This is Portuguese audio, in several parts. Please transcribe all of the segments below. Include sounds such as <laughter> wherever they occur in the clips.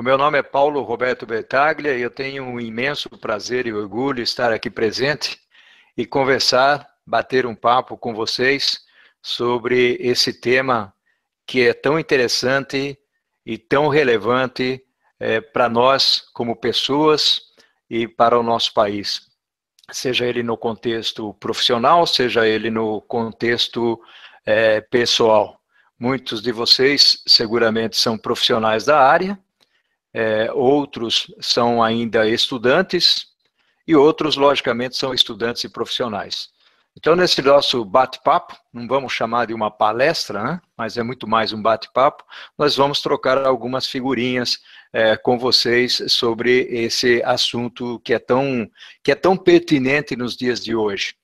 O meu nome é Paulo Roberto Bertaglia e eu tenho um imenso prazer e orgulho estar aqui presente e conversar, bater um papo com vocês sobre esse tema que é tão interessante e tão relevante é, para nós como pessoas e para o nosso país. Seja ele no contexto profissional, seja ele no contexto é, pessoal. Muitos de vocês seguramente são profissionais da área é, outros são ainda estudantes e outros, logicamente, são estudantes e profissionais. Então, nesse nosso bate-papo, não vamos chamar de uma palestra, né? mas é muito mais um bate-papo, nós vamos trocar algumas figurinhas é, com vocês sobre esse assunto que é, tão, que é tão pertinente nos dias de hoje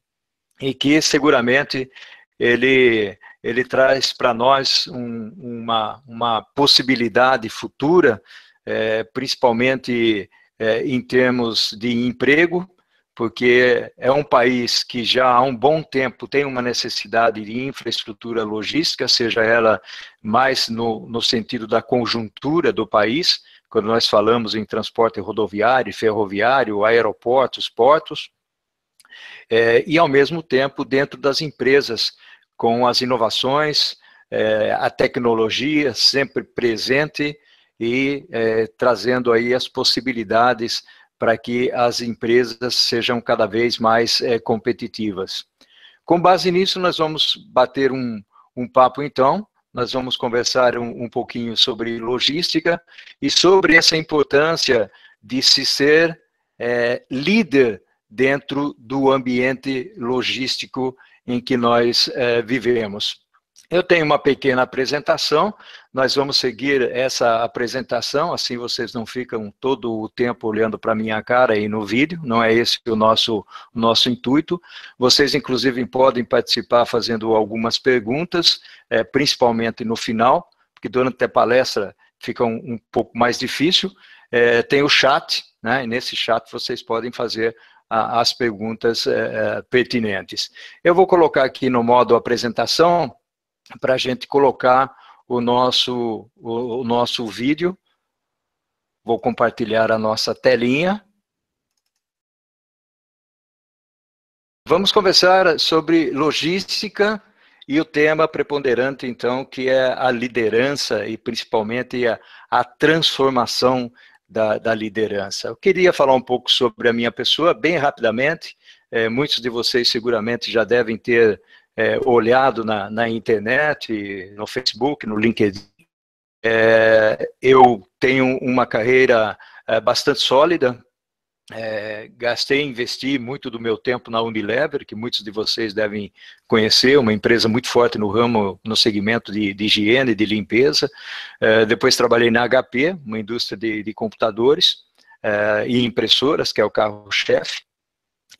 e que seguramente ele, ele traz para nós um, uma, uma possibilidade futura é, principalmente é, em termos de emprego, porque é um país que já há um bom tempo tem uma necessidade de infraestrutura logística, seja ela mais no, no sentido da conjuntura do país, quando nós falamos em transporte rodoviário, ferroviário, aeroportos, portos, é, e ao mesmo tempo dentro das empresas, com as inovações, é, a tecnologia sempre presente e é, trazendo aí as possibilidades para que as empresas sejam cada vez mais é, competitivas. Com base nisso, nós vamos bater um, um papo então, nós vamos conversar um, um pouquinho sobre logística e sobre essa importância de se ser é, líder dentro do ambiente logístico em que nós é, vivemos. Eu tenho uma pequena apresentação, nós vamos seguir essa apresentação, assim vocês não ficam todo o tempo olhando para minha cara e no vídeo, não é esse o nosso, nosso intuito. Vocês, inclusive, podem participar fazendo algumas perguntas, é, principalmente no final, porque durante a palestra fica um, um pouco mais difícil. É, tem o chat, né, e nesse chat vocês podem fazer as perguntas é, pertinentes. Eu vou colocar aqui no modo apresentação, para a gente colocar o nosso, o, o nosso vídeo. Vou compartilhar a nossa telinha. Vamos conversar sobre logística e o tema preponderante, então, que é a liderança e principalmente a, a transformação da, da, liderança. Eu queria falar um pouco sobre a minha pessoa, bem rapidamente. É, muitos de vocês seguramente já devem ter é, olhado na, na, internet, no Facebook, no LinkedIn. É, eu tenho uma carreira é, bastante sólida. É, gastei, investi muito do meu tempo na Unilever, que muitos de vocês devem conhecer, uma empresa muito forte no ramo, no segmento de, de higiene, de limpeza. É, depois trabalhei na HP, uma indústria de, de computadores é, e impressoras, que é o carro-chefe.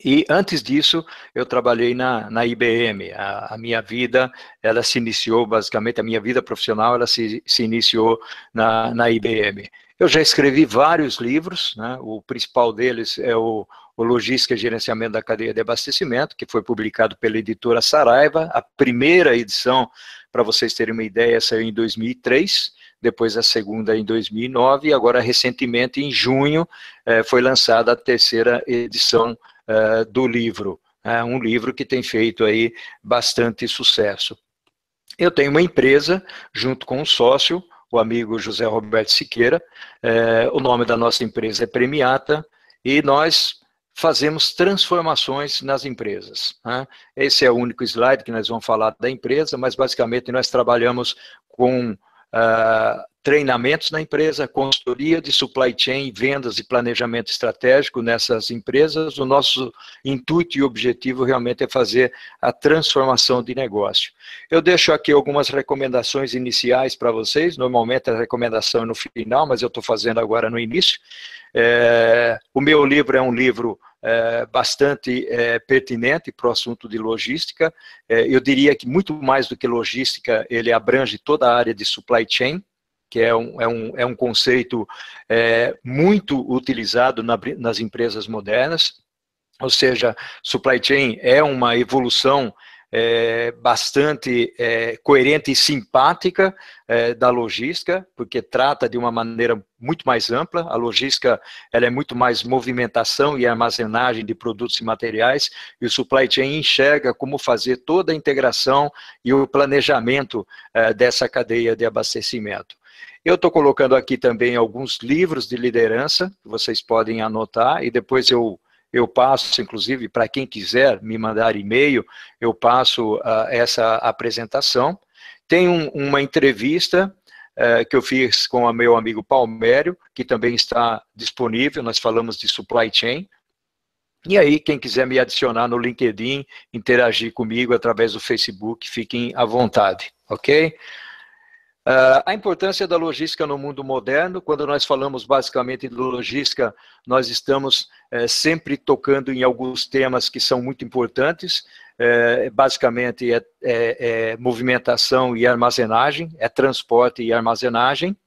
E antes disso, eu trabalhei na, na IBM. A, a, minha vida, ela se iniciou, basicamente, a minha vida profissional, ela se, se iniciou na, na IBM. Eu já escrevi vários livros, né? o principal deles é o, o Logística e Gerenciamento da Cadeia de Abastecimento, que foi publicado pela editora Saraiva. A primeira edição, para vocês terem uma ideia, saiu em 2003, depois a segunda em 2009, e agora, recentemente, em junho, eh, foi lançada a terceira edição uh, do livro. Né? um livro que tem feito aí bastante sucesso. Eu tenho uma empresa, junto com um sócio, o amigo José Roberto Siqueira. Eh, o nome da nossa empresa é Premiata e nós fazemos transformações nas empresas. Né? Esse é o único slide que nós vamos falar da empresa, mas basicamente nós trabalhamos com uh, treinamentos na empresa, consultoria de supply chain, vendas e planejamento estratégico nessas empresas. O nosso intuito e objetivo realmente é fazer a transformação de negócio. Eu deixo aqui algumas recomendações iniciais para vocês. Normalmente a recomendação é no final, mas eu estou fazendo agora no início. É, o meu livro é um livro é, bastante é, pertinente para o assunto de logística. É, eu diria que muito mais do que logística, ele abrange toda a área de supply chain que é um, é um, é um conceito é, muito utilizado na, nas empresas modernas, ou seja, supply chain é uma evolução é, bastante é, coerente e simpática é, da logística, porque trata de uma maneira muito mais ampla. A logística ela é muito mais movimentação e armazenagem de produtos e materiais, e o supply chain enxerga como fazer toda a integração e o planejamento é, dessa cadeia de abastecimento. Eu estou colocando aqui também alguns livros de liderança que vocês podem anotar e depois eu eu passo, inclusive, para quem quiser me mandar e-mail, eu passo uh, essa apresentação. Tem um, uma entrevista uh, que eu fiz com o meu amigo Palmério, que também está disponível, nós falamos de supply chain. E aí, quem quiser me adicionar no LinkedIn, interagir comigo através do Facebook, fiquem à vontade, ok? Uh, a importância da logística no mundo moderno, quando nós falamos basicamente de logística, nós estamos uh, sempre tocando em alguns temas que são muito importantes, uh, basicamente é, é, é, movimentação e armazenagem, é transporte e armazenagem,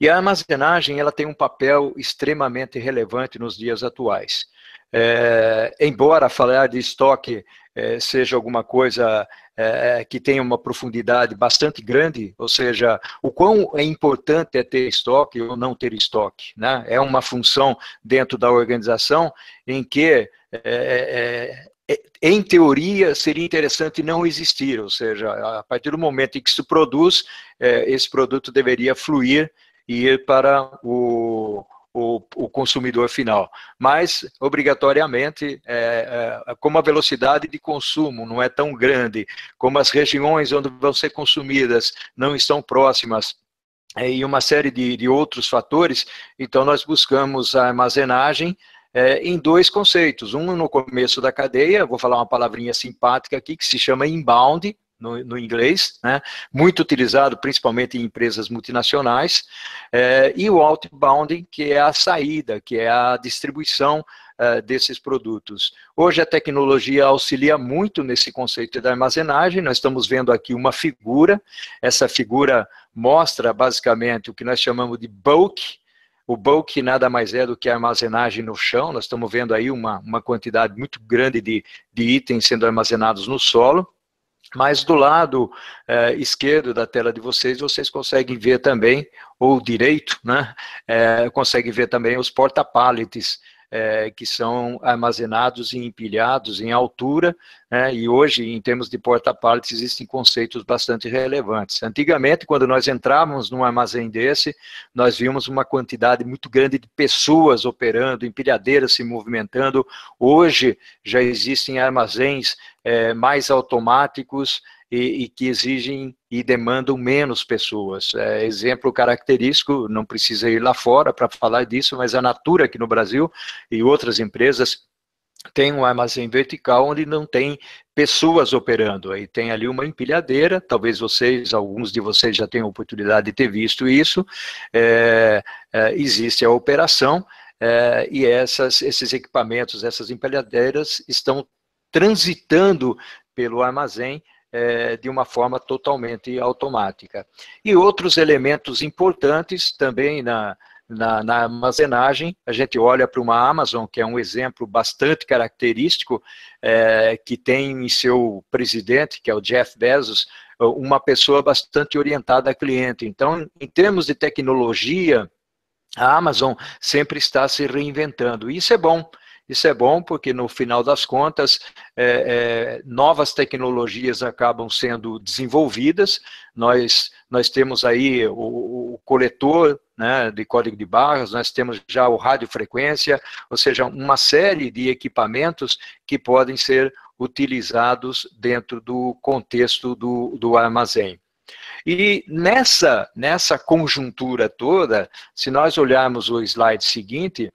e a armazenagem ela tem um papel extremamente relevante nos dias atuais. É, embora falar de estoque é, seja alguma coisa é, que tenha uma profundidade bastante grande, ou seja, o quão é importante é ter estoque ou não ter estoque, né? É uma função dentro da organização em que é, é, é, em teoria, seria interessante não existir, ou seja, a partir do momento em que se produz, esse produto deveria fluir e ir para o, o, o consumidor final. Mas, obrigatoriamente, é, é, é, como a velocidade de consumo não é tão grande, como as regiões onde vão ser consumidas não estão próximas é, e uma série de, de, outros fatores, então nós buscamos a armazenagem é, em dois conceitos. Um no começo da cadeia, vou falar uma palavrinha simpática aqui, que se chama inbound, no, no inglês, né? muito utilizado principalmente em empresas multinacionais, é, e o outbound, que é a saída, que é a distribuição é, desses produtos. Hoje a tecnologia auxilia muito nesse conceito da armazenagem, nós estamos vendo aqui uma figura, essa figura mostra basicamente o que nós chamamos de bulk, o bulk nada mais é do que a armazenagem no chão, nós estamos vendo aí uma, uma quantidade muito grande de, de itens sendo armazenados no solo. Mas do lado eh, esquerdo da tela de vocês, vocês conseguem ver também, ou direito, né? Eh, conseguem ver também os porta paletes é, que são armazenados e empilhados em altura, né, e hoje, em termos de porta-partes, existem conceitos bastante relevantes. Antigamente, quando nós entrávamos num armazém desse, nós víamos uma quantidade muito grande de pessoas operando, empilhadeiras se movimentando. Hoje, já existem armazéns é, mais automáticos, e, e que exigem e demandam menos pessoas. É, exemplo característico, não precisa ir lá fora para falar disso, mas a Natura aqui no Brasil e outras empresas tem um armazém vertical onde não tem pessoas operando. Aí tem ali uma empilhadeira, talvez vocês, alguns de vocês já tenham oportunidade de ter visto isso. É, é, existe a operação é, e essas, esses equipamentos, essas empilhadeiras estão transitando pelo armazém é, de uma forma totalmente automática. E outros elementos importantes também na, na, na armazenagem, a gente olha para uma Amazon, que é um exemplo bastante característico, é, que tem em seu presidente, que é o Jeff Bezos, uma pessoa bastante orientada a cliente. Então, em termos de tecnologia, a Amazon sempre está se reinventando. Isso é bom. Isso é bom porque, no final das contas, é, é, novas tecnologias acabam sendo desenvolvidas. Nós, nós temos aí o, o coletor né, de código de barras, nós temos já o radiofrequência, ou seja, uma série de equipamentos que podem ser utilizados dentro do contexto do, do armazém. E nessa, nessa conjuntura toda, se nós olharmos o slide seguinte,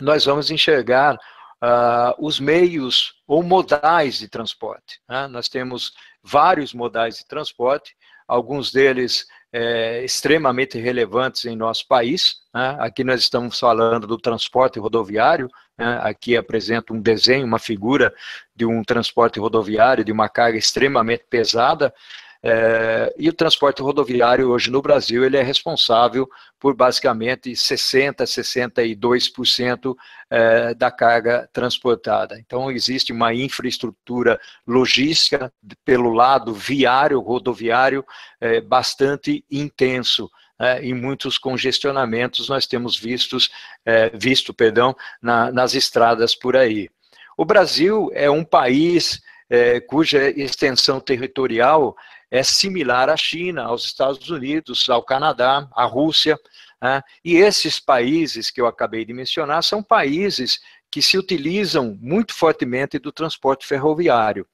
nós vamos enxergar uh, os meios ou modais de transporte. Né? Nós temos vários modais de transporte, alguns deles é, extremamente relevantes em nosso país. Né? Aqui nós estamos falando do transporte rodoviário, né? aqui apresenta um desenho, uma figura de um transporte rodoviário, de uma carga extremamente pesada, é, e o transporte rodoviário hoje no Brasil ele é responsável por basicamente 60, 62% é, da carga transportada. Então existe uma infraestrutura logística pelo lado viário, rodoviário, é, bastante intenso. É, muitos congestionamentos nós temos vistos, é, visto perdão, na, nas estradas por aí. O Brasil é um país é, cuja extensão territorial é similar à China, aos Estados Unidos, ao Canadá, à Rússia. Né? E esses países que eu acabei de mencionar são países que se utilizam muito fortemente do transporte ferroviário.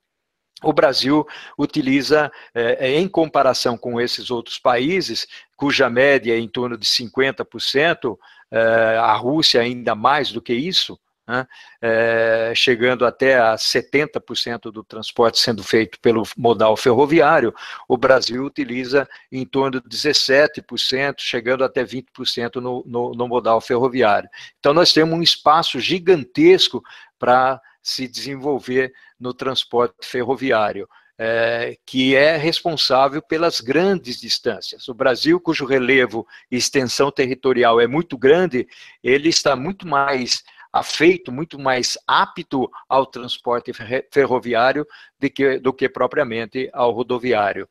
O Brasil utiliza, é, é, em comparação com esses outros países, cuja média é em torno de 50%, é, a Rússia ainda mais do que isso, né? é, chegando até a 70% do transporte sendo feito pelo modal ferroviário, o Brasil utiliza em torno de 17%, chegando até 20% no, no, no modal ferroviário. Então, nós temos um espaço gigantesco para se desenvolver no transporte ferroviário. É, que é responsável pelas grandes distâncias. O Brasil, cujo relevo e extensão territorial é muito grande, ele está muito mais afeito, muito mais apto ao transporte ferroviário que, do que propriamente ao rodoviário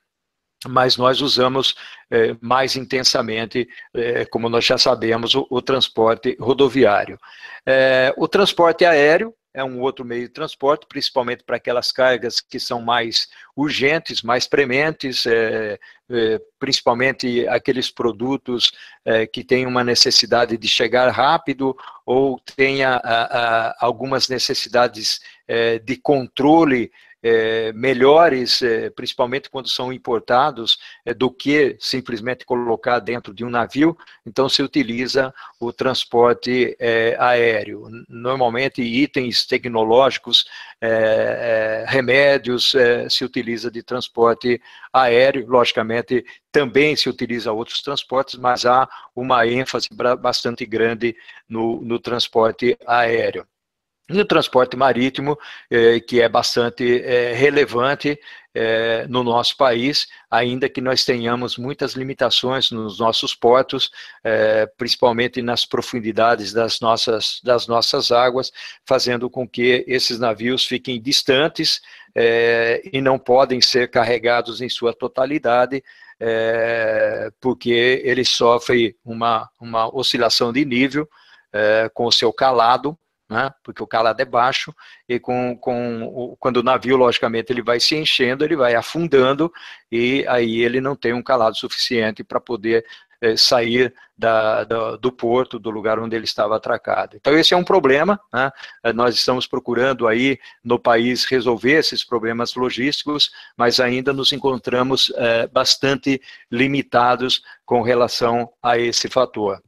mas nós usamos eh, mais intensamente, eh, como nós já sabemos, o, o transporte rodoviário. Eh, o transporte aéreo, é um outro meio de transporte, principalmente para aquelas cargas que são mais urgentes, mais prementes, é, é, principalmente aqueles produtos é, que têm uma necessidade de chegar rápido ou tenha a, a, algumas necessidades é, de controle é, melhores, é, principalmente quando são importados, é, do que simplesmente colocar dentro de um navio, então se utiliza o transporte é, aéreo. Normalmente itens tecnológicos, é, é, remédios, se utiliza de transporte aéreo, logicamente também se utiliza outros transportes, mas há uma ênfase bastante grande no, no transporte aéreo no transporte marítimo, eh, que é bastante eh, relevante eh, no nosso país, ainda que nós tenhamos muitas limitações nos nossos portos, eh, principalmente nas profundidades das nossas, das nossas águas, fazendo com que esses navios fiquem distantes eh, e não podem ser carregados em sua totalidade, eh, porque eles sofrem uma, uma oscilação de nível com o seu calado, né? porque o calado é baixo e com, com o, quando o navio, logicamente, ele vai se enchendo, ele vai afundando e aí ele não tem um calado suficiente para poder é, sair da, da, do porto, do lugar onde ele estava atracado. Então esse é um problema, né? Eh, nós estamos procurando aí no país resolver esses problemas logísticos, mas ainda nos encontramos é, bastante limitados com relação a esse fator.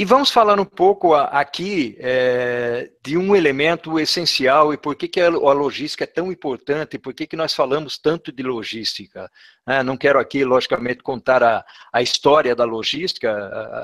E vamos falar um pouco aqui é, de um elemento essencial e por que, que a logística é tão importante, e por que, que nós falamos tanto de logística. É, não quero aqui, logicamente, contar a, a história da logística,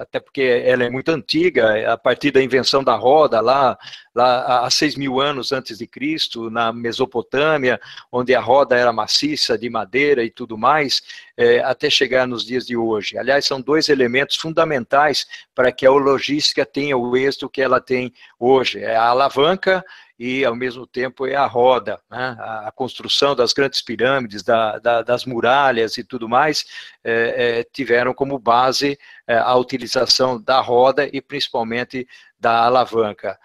até porque ela é muito antiga, é a partir da invenção da roda lá lá há 6 mil anos antes de Cristo, na Mesopotâmia, onde a roda era maciça, de madeira e tudo mais, é, até chegar nos dias de hoje. Aliás, são dois elementos fundamentais para que a logística tenha o êxito que ela tem hoje. É a alavanca e, ao mesmo tempo, é a roda. Né? A, construção das grandes pirâmides, da, da, das muralhas e tudo mais, é, é, tiveram como base é, a utilização da roda e, principalmente, da alavanca.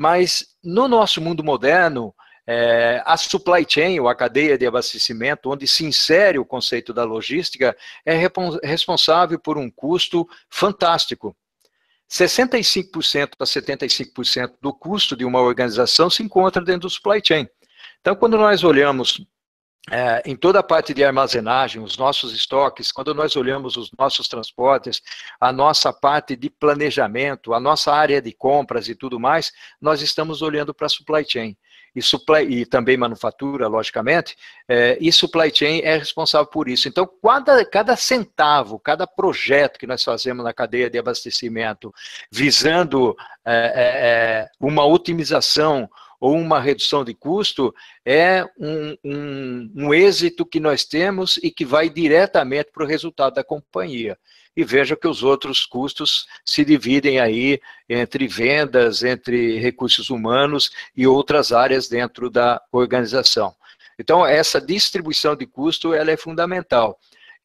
Mas no nosso mundo moderno, é, a supply chain, ou a cadeia de abastecimento, onde se insere o conceito da logística, é responsável por um custo fantástico. 65% a 75% do custo de uma organização se encontra dentro do supply chain. Então, quando nós olhamos é, em toda a parte de armazenagem, os nossos estoques, quando nós olhamos os nossos transportes, a nossa parte de planejamento, a nossa área de compras e tudo mais, nós estamos olhando para a supply chain. E, supply, e também manufatura, logicamente, é, e supply chain é responsável por isso. Então, cada, cada centavo, cada projeto que nós fazemos na cadeia de abastecimento, visando é, é, é uma otimização, ou uma redução de custo é um, um, um êxito que nós temos e que vai diretamente para o resultado da companhia. E veja que os outros custos se dividem aí entre vendas, entre recursos humanos e outras áreas dentro da organização. Então, essa distribuição de custo ela é fundamental.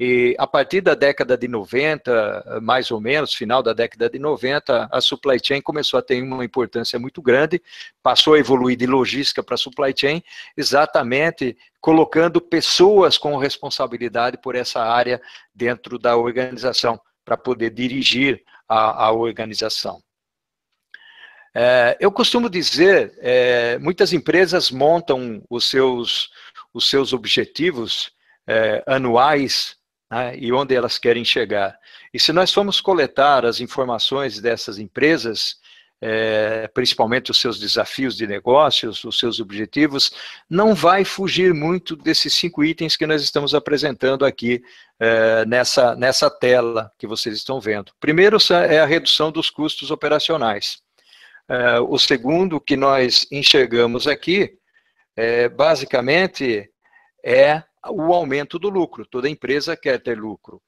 E a partir da década de 90, mais ou menos, final da década de 90, a supply chain começou a ter uma importância muito grande, passou a evoluir de logística para supply chain, exatamente colocando pessoas com responsabilidade por essa área dentro da organização, para poder dirigir a, a organização. É, eu costumo dizer, é, muitas empresas montam os seus, os seus objetivos é, anuais né, e onde elas querem chegar. E se nós formos coletar as informações dessas empresas, é, principalmente os seus desafios de negócios, os seus objetivos, não vai fugir muito desses cinco itens que nós estamos apresentando aqui é, nessa, nessa tela que vocês estão vendo. Primeiro é a redução dos custos operacionais. É, o segundo que nós enxergamos aqui, é, basicamente, é o aumento do lucro. Toda empresa quer ter lucro.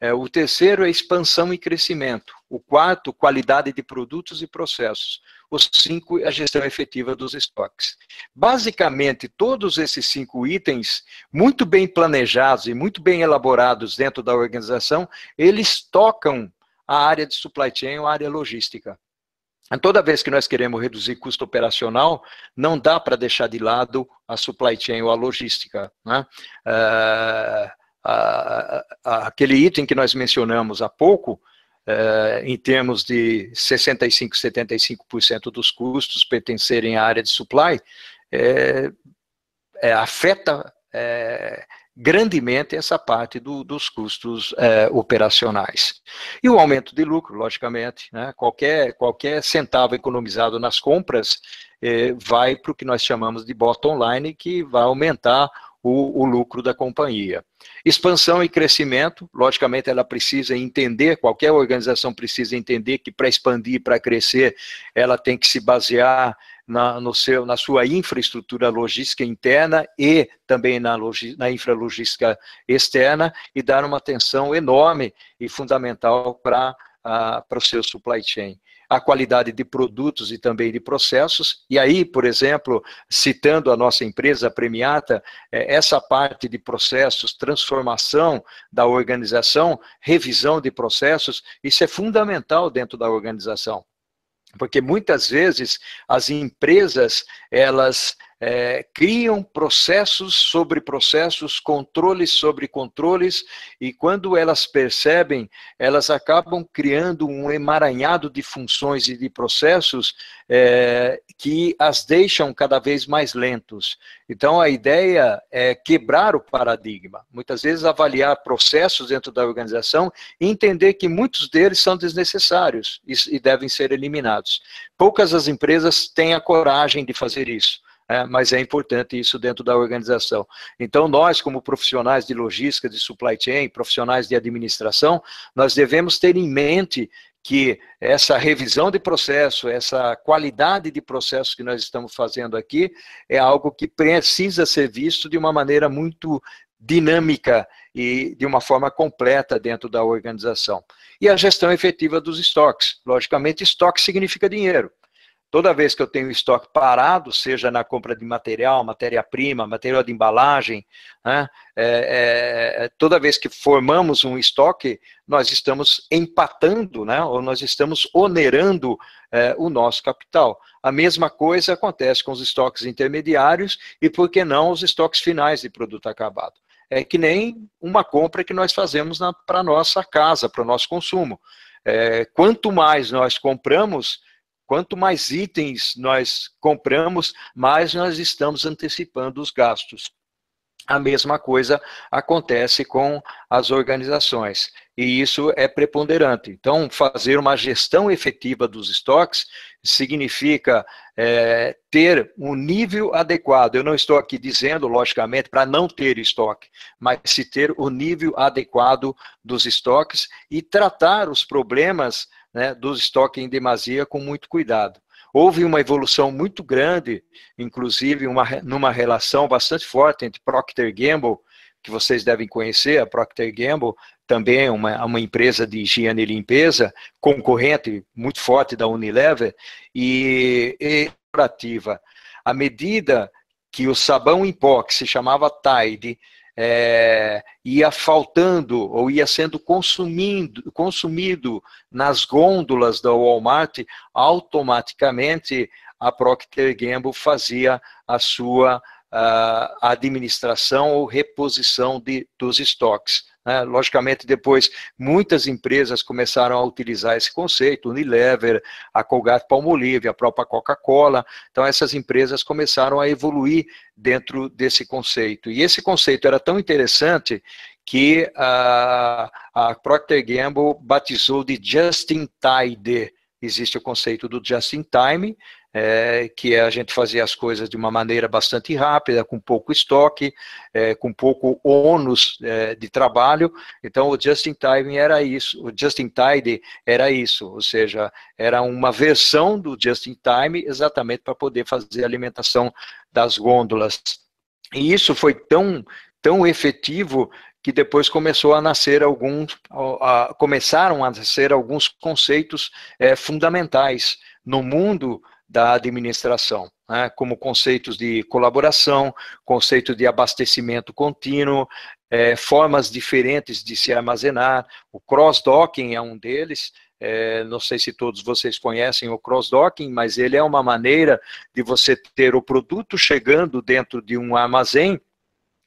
É, o terceiro é expansão e crescimento. O quarto, qualidade de produtos e processos. O cinco, é a gestão efetiva dos estoques. Basicamente, todos esses cinco itens, muito bem planejados e muito bem elaborados dentro da organização, eles tocam a área de supply chain, a área logística toda vez que nós queremos reduzir custo operacional, não dá para deixar de lado a supply chain ou a logística. Né? Ah, aquele item que nós mencionamos há pouco, Uh, em termos de 65%, 75% dos custos pertencerem à área de supply, é, é, afeta é, grandemente essa parte do, dos custos é, operacionais. E o aumento de lucro, logicamente, né? qualquer, qualquer centavo economizado nas compras é, vai para o que nós chamamos de bottom line, que vai aumentar o, o, lucro da companhia. Expansão e crescimento, logicamente, ela precisa entender, qualquer organização precisa entender que para expandir, para crescer, ela tem que se basear na, no seu, na sua infraestrutura logística interna e também na, log na infralogística externa e dar uma atenção enorme e fundamental para o seu supply chain a qualidade de produtos e também de processos. E aí, por exemplo, citando a nossa empresa, a Premiata, é, essa parte de processos, transformação da organização, revisão de processos, isso é fundamental dentro da organização porque muitas vezes as empresas elas é, criam processos sobre processos, controles sobre controles, e quando elas percebem, elas acabam criando um emaranhado de funções e de processos é, que as deixam cada vez mais lentos. Então, a ideia é quebrar o paradigma, muitas vezes avaliar processos dentro da organização e entender que muitos deles são desnecessários e, e devem ser eliminados. Poucas as empresas têm a coragem de fazer isso é, mas é importante isso dentro da organização. Então, nós, como profissionais de logística, de supply chain, profissionais de administração, nós devemos ter em mente que essa revisão de processo, essa qualidade de processo que nós estamos fazendo aqui, é algo que precisa ser visto de uma maneira muito dinâmica e de uma forma completa dentro da organização. E a gestão efetiva dos estoques. Logicamente, estoque significa dinheiro. Toda vez que eu tenho estoque parado, seja na compra de material, matéria-prima, material de embalagem, né, é, é, é, toda vez que formamos um estoque, nós estamos empatando, né, ou nós estamos onerando é, o nosso capital. A mesma coisa acontece com os estoques intermediários e, por que não, os estoques finais de produto acabado é que nem uma compra que nós fazemos para nossa casa, para o nosso consumo. É, quanto mais nós compramos, Quanto mais itens nós compramos, mais nós estamos antecipando os gastos. A mesma coisa acontece com as organizações, e isso é preponderante. Então, fazer uma gestão efetiva dos estoques significa é, ter um nível adequado. Eu não estou aqui dizendo, logicamente, para não ter estoque, mas se ter o nível adequado dos estoques e tratar os problemas né, dos estoques em demasia com muito cuidado. Houve uma evolução muito grande, inclusive uma, numa relação bastante forte entre Procter Gamble, que vocês devem conhecer, a Procter Gamble, também uma, uma empresa de higiene e limpeza, concorrente muito forte da Unilever, e, e ativa. À medida que o sabão em pó, que se chamava Tide, é, ia faltando ou ia sendo consumindo, consumido nas gôndolas da Walmart, automaticamente a Procter Gamble fazia a sua a ah, administração ou reposição de, dos estoques. Né? Logicamente, depois muitas empresas começaram a utilizar esse conceito, Unilever, a Colgate Palmolive, a própria Coca-Cola. Então, essas empresas começaram a evoluir dentro desse conceito. E esse conceito era tão interessante que a, a Procter Gamble batizou de Just in Tide. Existe o conceito do Just in Time, é, que é a gente fazia as coisas de uma maneira bastante rápida, com pouco estoque, é, com pouco ônus é, de trabalho. Então, o Just in Time era isso, o Just in tide era isso, ou seja, era uma versão do Just in Time exatamente para poder fazer a alimentação das gôndolas. E isso foi tão, tão efetivo que depois começou a nascer alguns, a, a, começaram a nascer alguns conceitos é, fundamentais no mundo da administração, né, como conceitos de colaboração, conceito de abastecimento contínuo, é, formas diferentes de se armazenar, o cross-docking é um deles, é, não sei se todos vocês conhecem o cross-docking, mas ele é uma maneira de você ter o produto chegando dentro de um armazém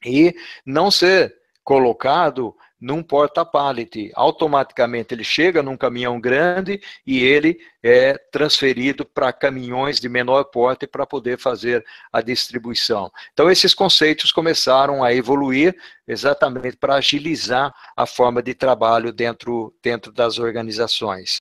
e não ser colocado num porta-pallet. Automaticamente ele chega num caminhão grande e ele é transferido para caminhões de menor porte para poder fazer a distribuição. Então esses conceitos começaram a evoluir exatamente para agilizar a forma de trabalho dentro, dentro das organizações.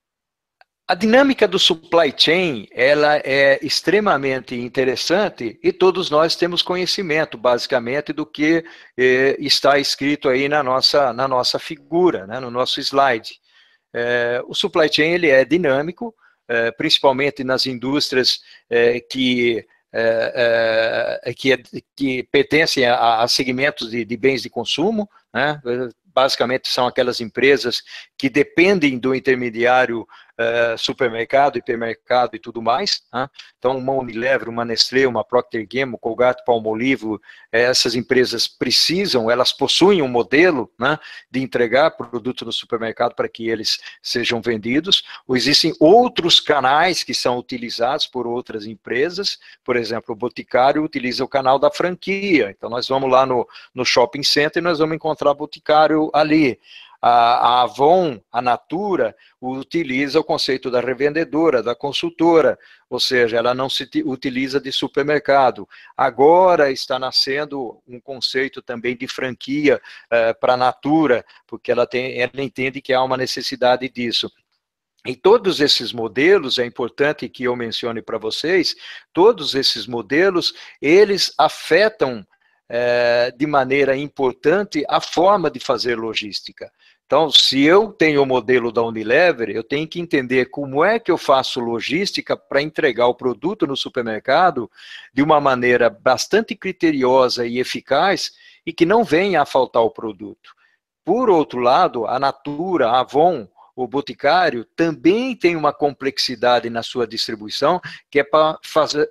A dinâmica do supply chain ela é extremamente interessante e todos nós temos conhecimento, basicamente, do que eh, está escrito aí na nossa, na nossa figura, né, no nosso slide. Eh, o supply chain ele é dinâmico, eh, principalmente nas indústrias eh, que, que, é, que, pertencem a, a segmentos de, de, bens de consumo, né, basicamente são aquelas empresas que dependem do intermediário eh, supermercado, hipermercado e tudo mais. Né? Então, uma Unilever, uma Nestlé, uma Procter Gamble, Colgate, Palmolive, eh, essas empresas precisam, elas possuem um modelo né, de entregar produto no supermercado para que eles sejam vendidos. Ou existem outros canais que são utilizados por outras empresas, por exemplo, o Boticário utiliza o canal da franquia. Então, nós vamos lá no, no shopping center e nós vamos encontrar Boticário ali. A, Avon, a Natura, utiliza o conceito da revendedora, da consultora, ou seja, ela não se utiliza de supermercado. Agora está nascendo um conceito também de franquia uh, para a Natura, porque ela, tem, ela entende que há uma necessidade disso. Em todos esses modelos, é importante que eu mencione para vocês, todos esses modelos, eles afetam é, de maneira importante a forma de fazer logística. Então, se eu tenho o modelo da Unilever, eu tenho que entender como é que eu faço logística para entregar o produto no supermercado de uma maneira bastante criteriosa e eficaz e que não venha a faltar o produto. Por outro lado, a Natura, a Avon, o Boticário também tem uma complexidade na sua distribuição, que é para fazer,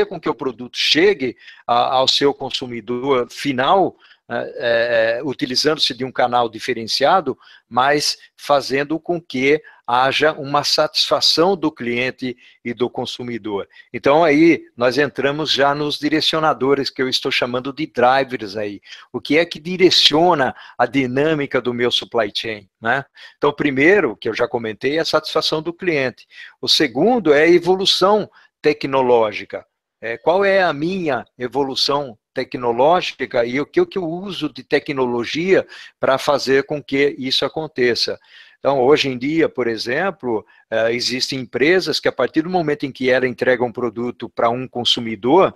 é com que o produto chegue ao seu consumidor final né, é, é, utilizando-se de um canal diferenciado, mas fazendo com que haja uma satisfação do cliente e do consumidor. Então aí nós entramos já nos direcionadores que eu estou chamando de drivers aí. O que é que direciona a dinâmica do meu supply chain, né? Então primeiro, que eu já comentei, é a satisfação do cliente. O segundo é a evolução tecnológica. É, qual é a minha evolução tecnológica e o que, o eu uso de tecnologia para fazer com que isso aconteça. Então, hoje em dia, por exemplo, eh, existem empresas que, a partir do momento em que ela entrega um produto para um consumidor,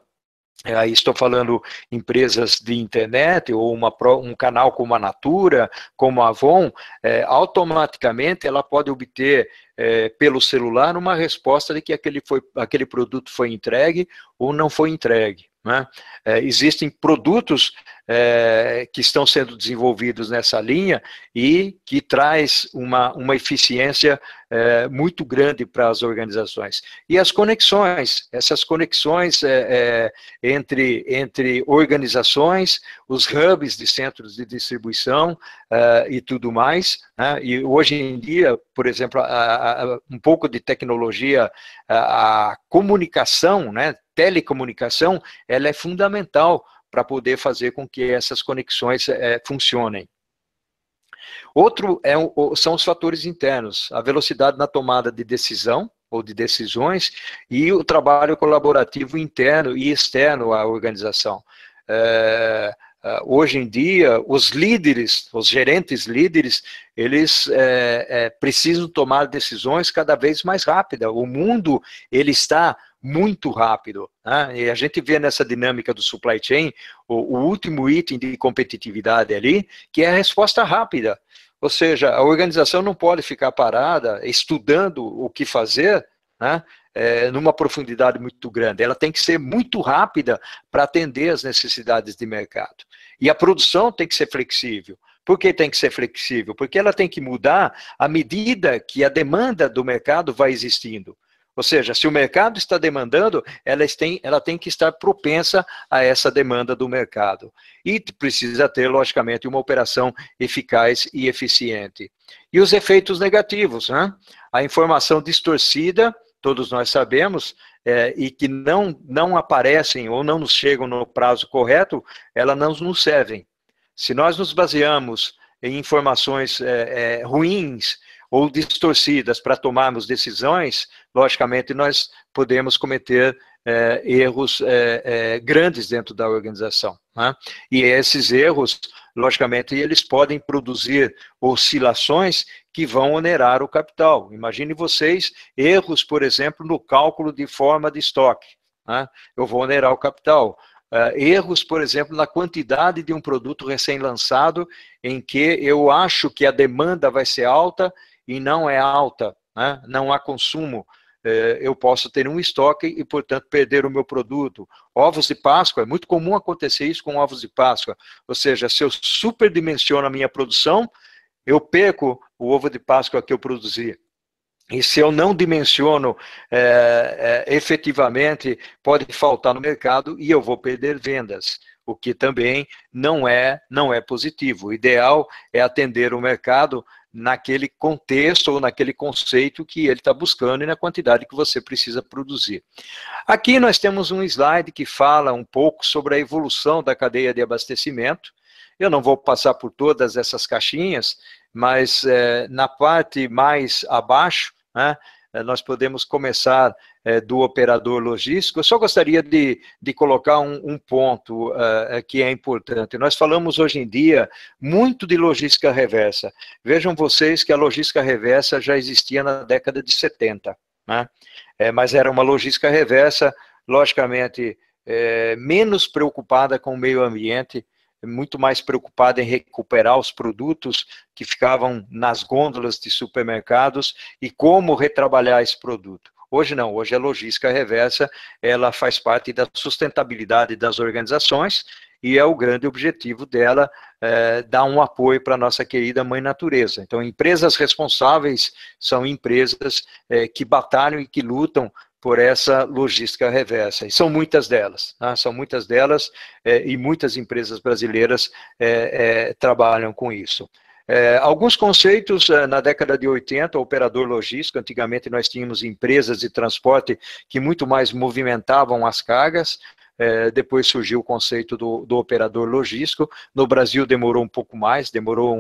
eh, Aí estou falando empresas de internet ou uma, um canal como a Natura, como a Avon, é, automaticamente ela pode obter é, pelo celular uma resposta de que aquele, foi, aquele produto foi entregue ou não foi entregue. Né? É, existem produtos é, que estão sendo desenvolvidos nessa linha e que traz uma, uma eficiência é, muito grande para as organizações. E as conexões, essas conexões é, entre, entre organizações, os hubs de centros de distribuição e tudo mais. Né? E hoje em dia, por exemplo, a, a, um pouco de tecnologia, a, a comunicação, né? telecomunicação, ela é fundamental para poder fazer com que essas conexões é, funcionem. Outro é, são os fatores internos, a velocidade na tomada de decisão ou de decisões e o trabalho colaborativo interno e externo à organização. É, hoje em dia, os líderes, os gerentes líderes, eles é, é, precisam tomar decisões cada vez mais rápidas. O mundo ele está muito rápido. Né? E a gente vê nessa dinâmica do supply chain o, o último item de competitividade ali, que é a resposta rápida. Ou seja, a organização não pode ficar parada estudando o que fazer né, é, numa profundidade muito grande. Ela tem que ser muito rápida para atender as necessidades de mercado. E a produção tem que ser flexível. Por que tem que ser flexível? Porque ela tem que mudar à medida que a demanda do mercado vai existindo. Ou seja, se o mercado está demandando, ela tem, ela tem que estar propensa a essa demanda do mercado. E precisa ter, logicamente, uma operação eficaz e eficiente. E os efeitos negativos, né? A informação distorcida, todos nós sabemos, é, e que não, não aparecem ou não nos chegam no prazo correto, elas não nos servem. Se nós nos baseamos em informações é, é, ruins ou distorcidas para tomarmos decisões, logicamente nós podemos cometer é, erros é, é, grandes dentro da organização. Né? E esses erros, logicamente, eles podem produzir oscilações que vão onerar o capital. Imagine vocês erros, por exemplo, no cálculo de forma de estoque. Né? Eu vou onerar o capital. Uh, erros, por exemplo, na quantidade de um produto recém-lançado, em que eu acho que a demanda vai ser alta e não é alta, né? não há consumo, é, eu posso ter um estoque e, portanto, perder o meu produto. Ovos de Páscoa, é muito comum acontecer isso com ovos de Páscoa. Ou seja, se eu superdimensiono a minha produção, eu perco o ovo de Páscoa que eu produzi. E se eu não dimensiono é, é, efetivamente, pode faltar no mercado e eu vou perder vendas, o que também não é não é positivo. O ideal é atender o mercado naquele contexto ou naquele conceito que ele está buscando e na quantidade que você precisa produzir. Aqui nós temos um slide que fala um pouco sobre a evolução da cadeia de abastecimento. Eu não vou passar por todas essas caixinhas, mas é, na parte mais abaixo, né, eh, nós podemos começar eh, do operador logístico. Eu só gostaria de, de colocar um, um ponto uh, que é importante. Nós falamos hoje em dia muito de logística reversa. Vejam vocês que a logística reversa já existia na década de 70, né? É, mas era uma logística reversa, logicamente, é, menos preocupada com o meio ambiente muito mais preocupada em recuperar os produtos que ficavam nas gôndolas de supermercados e como retrabalhar esse produto. Hoje não, hoje a logística reversa, ela faz parte da sustentabilidade das organizações e é o grande objetivo dela é, dar um apoio para a nossa querida mãe natureza. Então, empresas responsáveis são empresas é, que batalham e que lutam por essa logística reversa. E são muitas delas, tá? são muitas delas, é, e muitas empresas brasileiras é, é, trabalham com isso. É, alguns conceitos, é, na década de 80, operador logístico, antigamente nós tínhamos empresas de transporte que muito mais movimentavam as cargas, é, depois surgiu o conceito do, do, operador logístico. No Brasil demorou um pouco mais, demorou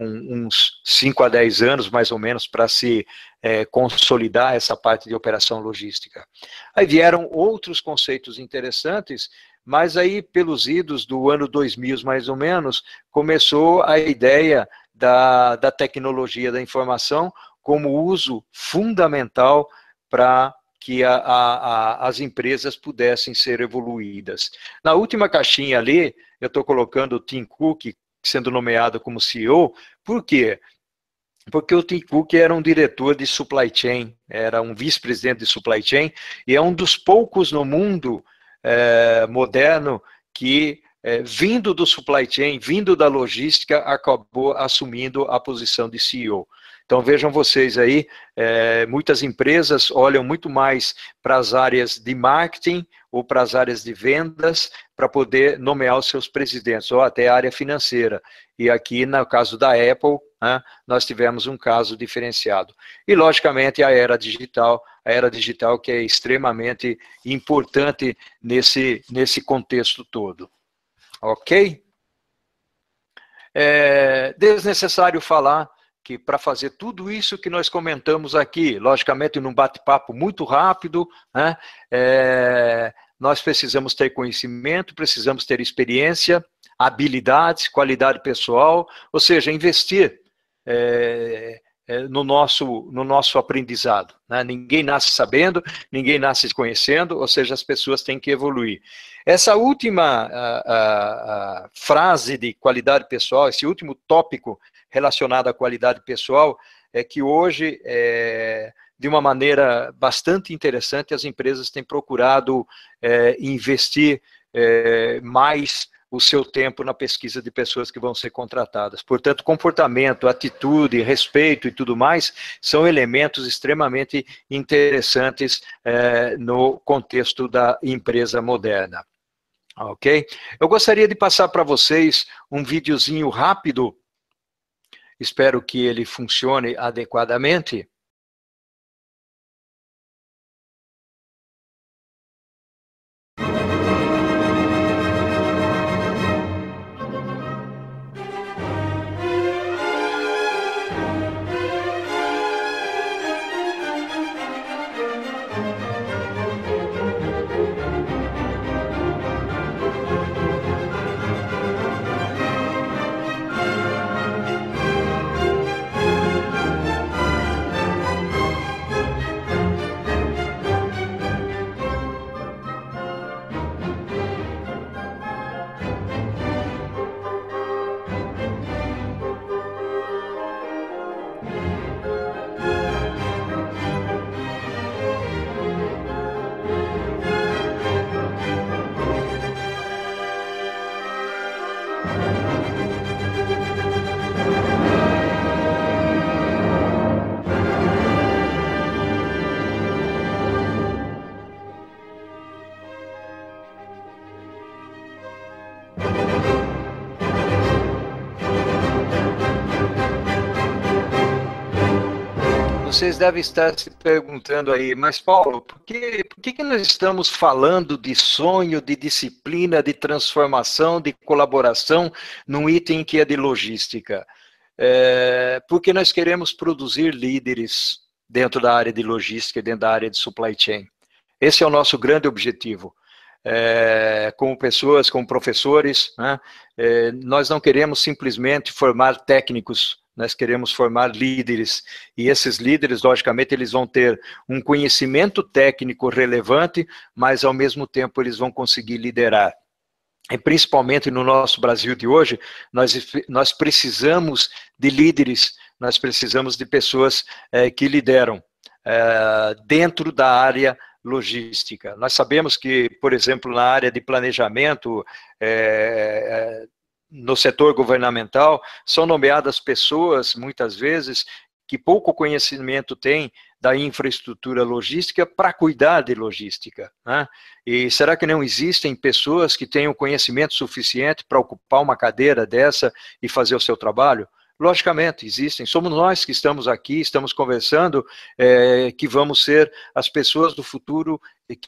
um, um, uns 5 a 10 anos, mais ou menos, para se é, consolidar essa parte de operação logística. Aí vieram outros conceitos interessantes, mas aí, pelos idos do ano 2000, mais ou menos, começou a ideia da, da tecnologia da informação como uso fundamental para que a, a, as empresas pudessem ser evoluídas. Na última caixinha ali, eu estou colocando o Tim Cook sendo nomeado como CEO, por quê? Porque o Tim Cook era um diretor de supply chain, era um vice-presidente de supply chain, e é um dos poucos no mundo é, moderno que é, vindo do supply chain, vindo da logística, acabou assumindo a posição de CEO. Então vejam vocês aí, é, muitas empresas olham muito mais para as áreas de marketing ou para as áreas de vendas para poder nomear os seus presidentes, ou até a área financeira. E aqui, no caso da Apple, né, nós tivemos um caso diferenciado. E, logicamente, a era digital, a era digital que é extremamente importante nesse, nesse contexto todo. Ok? É desnecessário falar que para fazer tudo isso que nós comentamos aqui, logicamente num bate-papo muito rápido, né, é, nós precisamos ter conhecimento, precisamos ter experiência, habilidades, qualidade pessoal, ou seja, investir é, é, no nosso, no nosso aprendizado. Né? Ninguém nasce sabendo, ninguém nasce conhecendo, ou seja, as pessoas têm que evoluir. Essa última a, a, a frase de qualidade pessoal, esse último tópico relacionado à qualidade pessoal, é que hoje, é, de uma maneira bastante interessante, as empresas têm procurado é, investir é, mais o seu tempo na pesquisa de pessoas que vão ser contratadas. Portanto, comportamento, atitude, respeito e tudo mais são elementos extremamente interessantes eh, no contexto da empresa moderna. Ok? Eu gostaria de passar para vocês um videozinho rápido. Espero que ele funcione adequadamente. vocês devem estar se perguntando aí, mas Paulo, por que, por que, nós estamos falando de sonho, de disciplina, de transformação, de colaboração num item que é de logística? É, porque nós queremos produzir líderes dentro da área de logística dentro da área de supply chain. Esse é o nosso grande objetivo. É, pessoas, como professores, né? é, nós não queremos simplesmente formar técnicos nós queremos formar líderes e esses líderes, logicamente, eles vão ter um conhecimento técnico relevante, mas ao mesmo tempo eles vão conseguir liderar. E principalmente no nosso Brasil de hoje, nós, nós precisamos de líderes, nós precisamos de pessoas é, que lideram é, dentro da área logística. Nós sabemos que, por exemplo, na área de planejamento, é, no setor governamental, são nomeadas pessoas, muitas vezes, que pouco conhecimento têm da infraestrutura logística para cuidar de logística. Né? E será que não existem pessoas que tenham conhecimento suficiente para ocupar uma cadeira dessa e fazer o seu trabalho? Logicamente, existem. Somos nós que estamos aqui, estamos conversando, é, que vamos ser as pessoas do futuro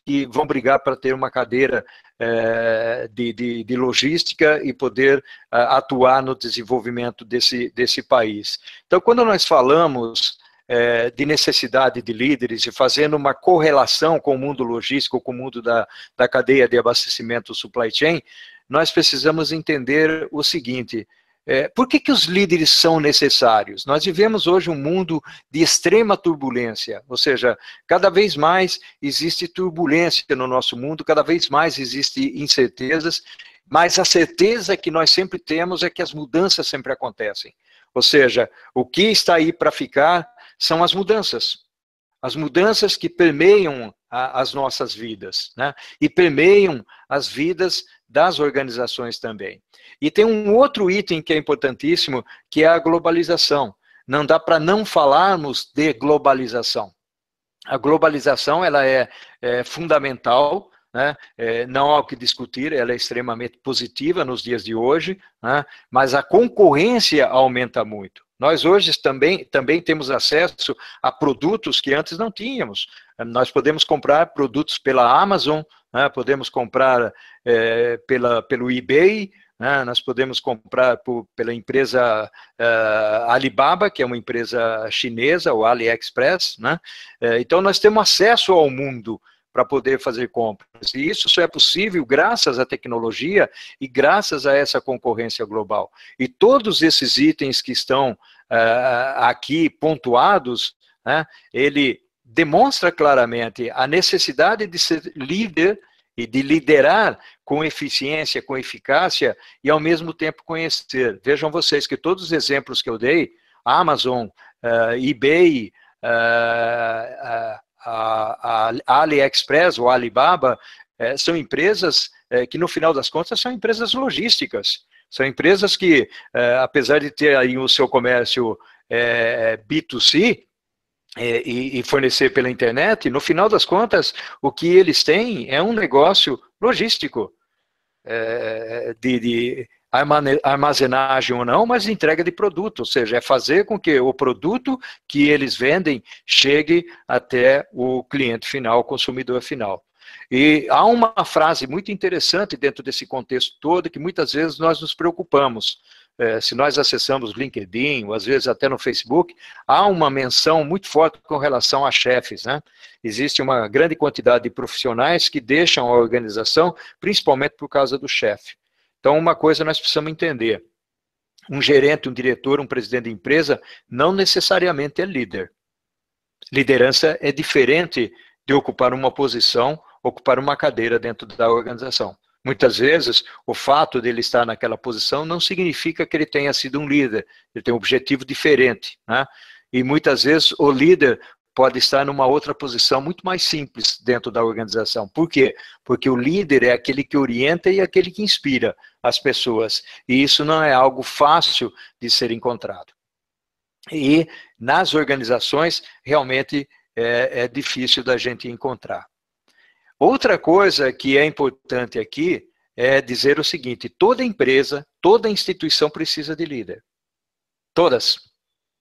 que vão brigar para ter uma cadeira é, de, de, de, logística e poder é, atuar no desenvolvimento desse, desse país. Então, quando nós falamos é, de necessidade de líderes e fazendo uma correlação com o mundo logístico, com o mundo da, da cadeia de abastecimento supply chain, nós precisamos entender o seguinte: é, por que, que os líderes são necessários? Nós vivemos hoje um mundo de extrema turbulência, ou seja, cada vez mais existe turbulência no nosso mundo, cada vez mais existe incertezas, mas a certeza que nós sempre temos é que as mudanças sempre acontecem. Ou seja, o que está aí para ficar são as mudanças. As mudanças que permeiam a, as nossas vidas, né? E permeiam as vidas das organizações também. E tem um outro item que é importantíssimo, que é a globalização. Não dá para não falarmos de globalização. A globalização ela é, é fundamental, né? é, não há o que discutir, ela é extremamente positiva nos dias de hoje, né? mas a concorrência aumenta muito. Nós hoje também, também temos acesso a produtos que antes não tínhamos. Nós podemos comprar produtos pela Amazon, né? podemos comprar é, pela, pelo eBay, né? nós podemos comprar por, pela empresa eh, Alibaba, que é uma empresa chinesa, o AliExpress. Né? Eh, então, nós temos acesso ao mundo para poder fazer compras. E isso só é possível graças à tecnologia e graças a essa concorrência global. E todos esses itens que estão uh, aqui pontuados, né, ele demonstra claramente a necessidade de ser líder e de liderar com eficiência, com eficácia e ao mesmo tempo conhecer. Vejam vocês que todos os exemplos que eu dei, Amazon, uh, eBay, uh, uh, a, a AliExpress ou Alibaba, são empresas que, no final das contas, são empresas logísticas. São empresas que, apesar de ter aí o seu comércio B2C, é, e, e fornecer pela internet, no final das contas, o que eles têm é um negócio logístico. É, de, de, armazenagem ou não, mas entrega de produto, ou seja, é fazer com que o produto que eles vendem chegue até o cliente final, o consumidor final. E há uma frase muito interessante dentro desse contexto todo que muitas vezes nós nos preocupamos é, se nós acessamos LinkedIn, ou às vezes até no Facebook, há uma menção muito forte com relação a chefes. Né? Existe uma grande quantidade de profissionais que deixam a organização, principalmente por causa do chefe. Então, uma coisa nós precisamos entender: um gerente, um diretor, um presidente de empresa não necessariamente é líder. Liderança é diferente de ocupar uma posição, ocupar uma cadeira dentro da organização. Muitas vezes, o fato dele estar naquela posição não significa que ele tenha sido um líder, ele tem um objetivo diferente. Né? E muitas vezes o líder pode estar numa outra posição muito mais simples dentro da organização. Por quê? Porque o líder é aquele que orienta e aquele que inspira as pessoas. E isso não é algo fácil de ser encontrado. E nas organizações, realmente é, é difícil da gente encontrar. Outra coisa que é importante aqui é dizer o seguinte: toda empresa, toda instituição precisa de líder. Todas,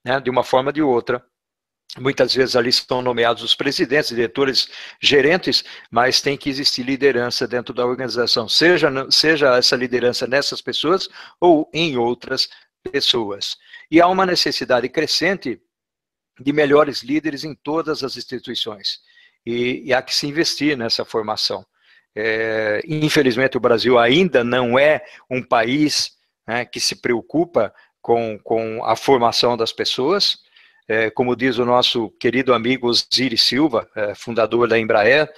né? de uma forma ou de outra. Muitas vezes ali estão nomeados os presidentes, diretores, gerentes, mas tem que existir liderança dentro da organização, seja, seja essa liderança nessas pessoas ou em outras pessoas. E há uma necessidade crescente de melhores líderes em todas as instituições e, e há que se investir nessa formação. É, infelizmente, o Brasil ainda não é um país né, que se preocupa com, com a formação das pessoas. É, como diz o nosso querido amigo Osiris Silva, é, fundador da Embraer,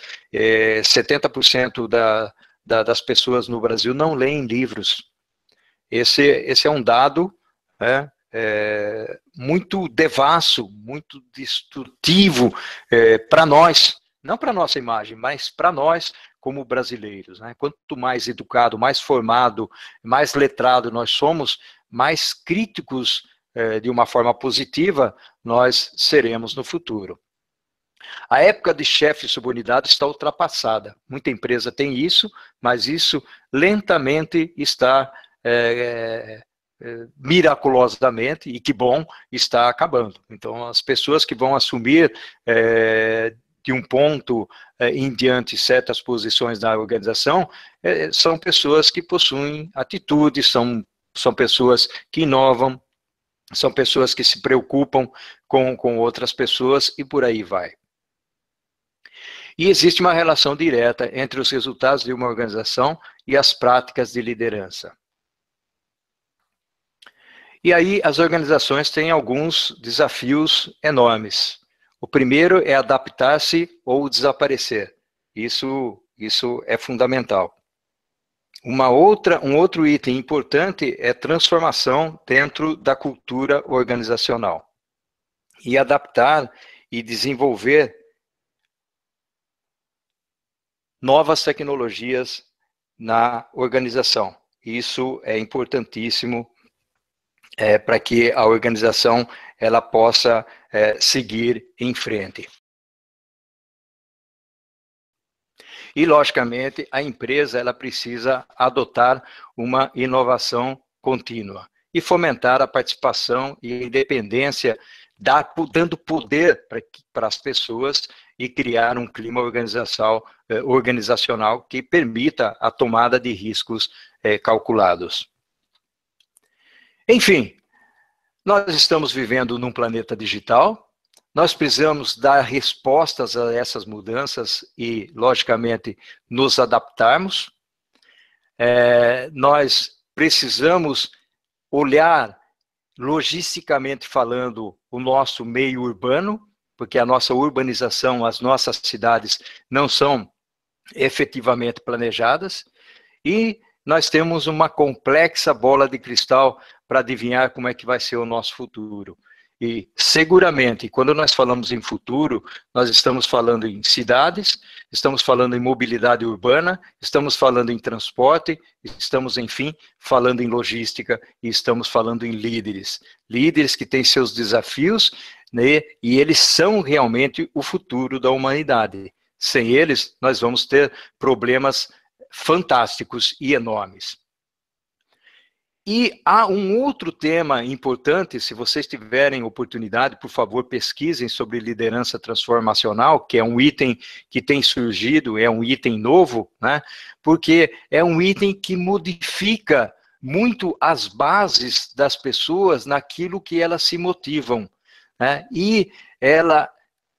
70% é, da, da, das pessoas no Brasil não leem livros. Esse, esse é um dado né, é, muito devasso, muito destrutivo é, para nós, não para nossa imagem, mas para nós como brasileiros. Né? Quanto mais educado, mais formado, mais letrado nós somos, mais críticos é, de uma forma positiva nós seremos no futuro. A época de chefe subunidade está ultrapassada. Muita empresa tem isso, mas isso lentamente está é, miraculosamente, e que bom, está acabando. Então, as pessoas que vão assumir é, de um ponto eh, em diante certas posições na organização é, são pessoas que possuem atitudes, são, são pessoas que inovam, são pessoas que se preocupam com, com outras pessoas e por aí vai. E existe uma relação direta entre os resultados de uma organização e as práticas de liderança. E aí as organizações têm alguns desafios enormes. O primeiro é adaptar-se ou desaparecer. Isso, isso é fundamental. Uma outra, um outro item importante é transformação dentro da cultura organizacional. E adaptar e desenvolver novas tecnologias na organização. Isso é importantíssimo é, para que a organização ela possa é, seguir em frente. E, logicamente, a empresa ela precisa adotar uma inovação contínua e fomentar a participação e a independência, dar, dando poder para, as pessoas e criar um clima organizacional, é, organizacional que permita a tomada de riscos é, calculados. Enfim, nós estamos vivendo num planeta digital, nós precisamos dar respostas a essas mudanças e, logicamente, nos adaptarmos. É, nós precisamos olhar, logisticamente falando, o nosso meio urbano, porque a nossa urbanização, as nossas cidades não são efetivamente planejadas, e nós temos uma complexa bola de cristal para adivinhar como é que vai ser o nosso futuro. E seguramente, quando nós falamos em futuro, nós estamos falando em cidades, estamos falando em mobilidade urbana, estamos falando em transporte, estamos, enfim, falando em logística e estamos falando em líderes. Líderes que têm seus desafios né, e eles são realmente o futuro da humanidade. Sem eles, nós vamos ter problemas fantásticos e enormes. E há um outro tema importante, se vocês tiverem oportunidade, por favor, pesquisem sobre liderança transformacional, que é um item que tem surgido, é um item novo, né? Porque é um item que modifica muito as bases das pessoas naquilo que elas se motivam, né? E ela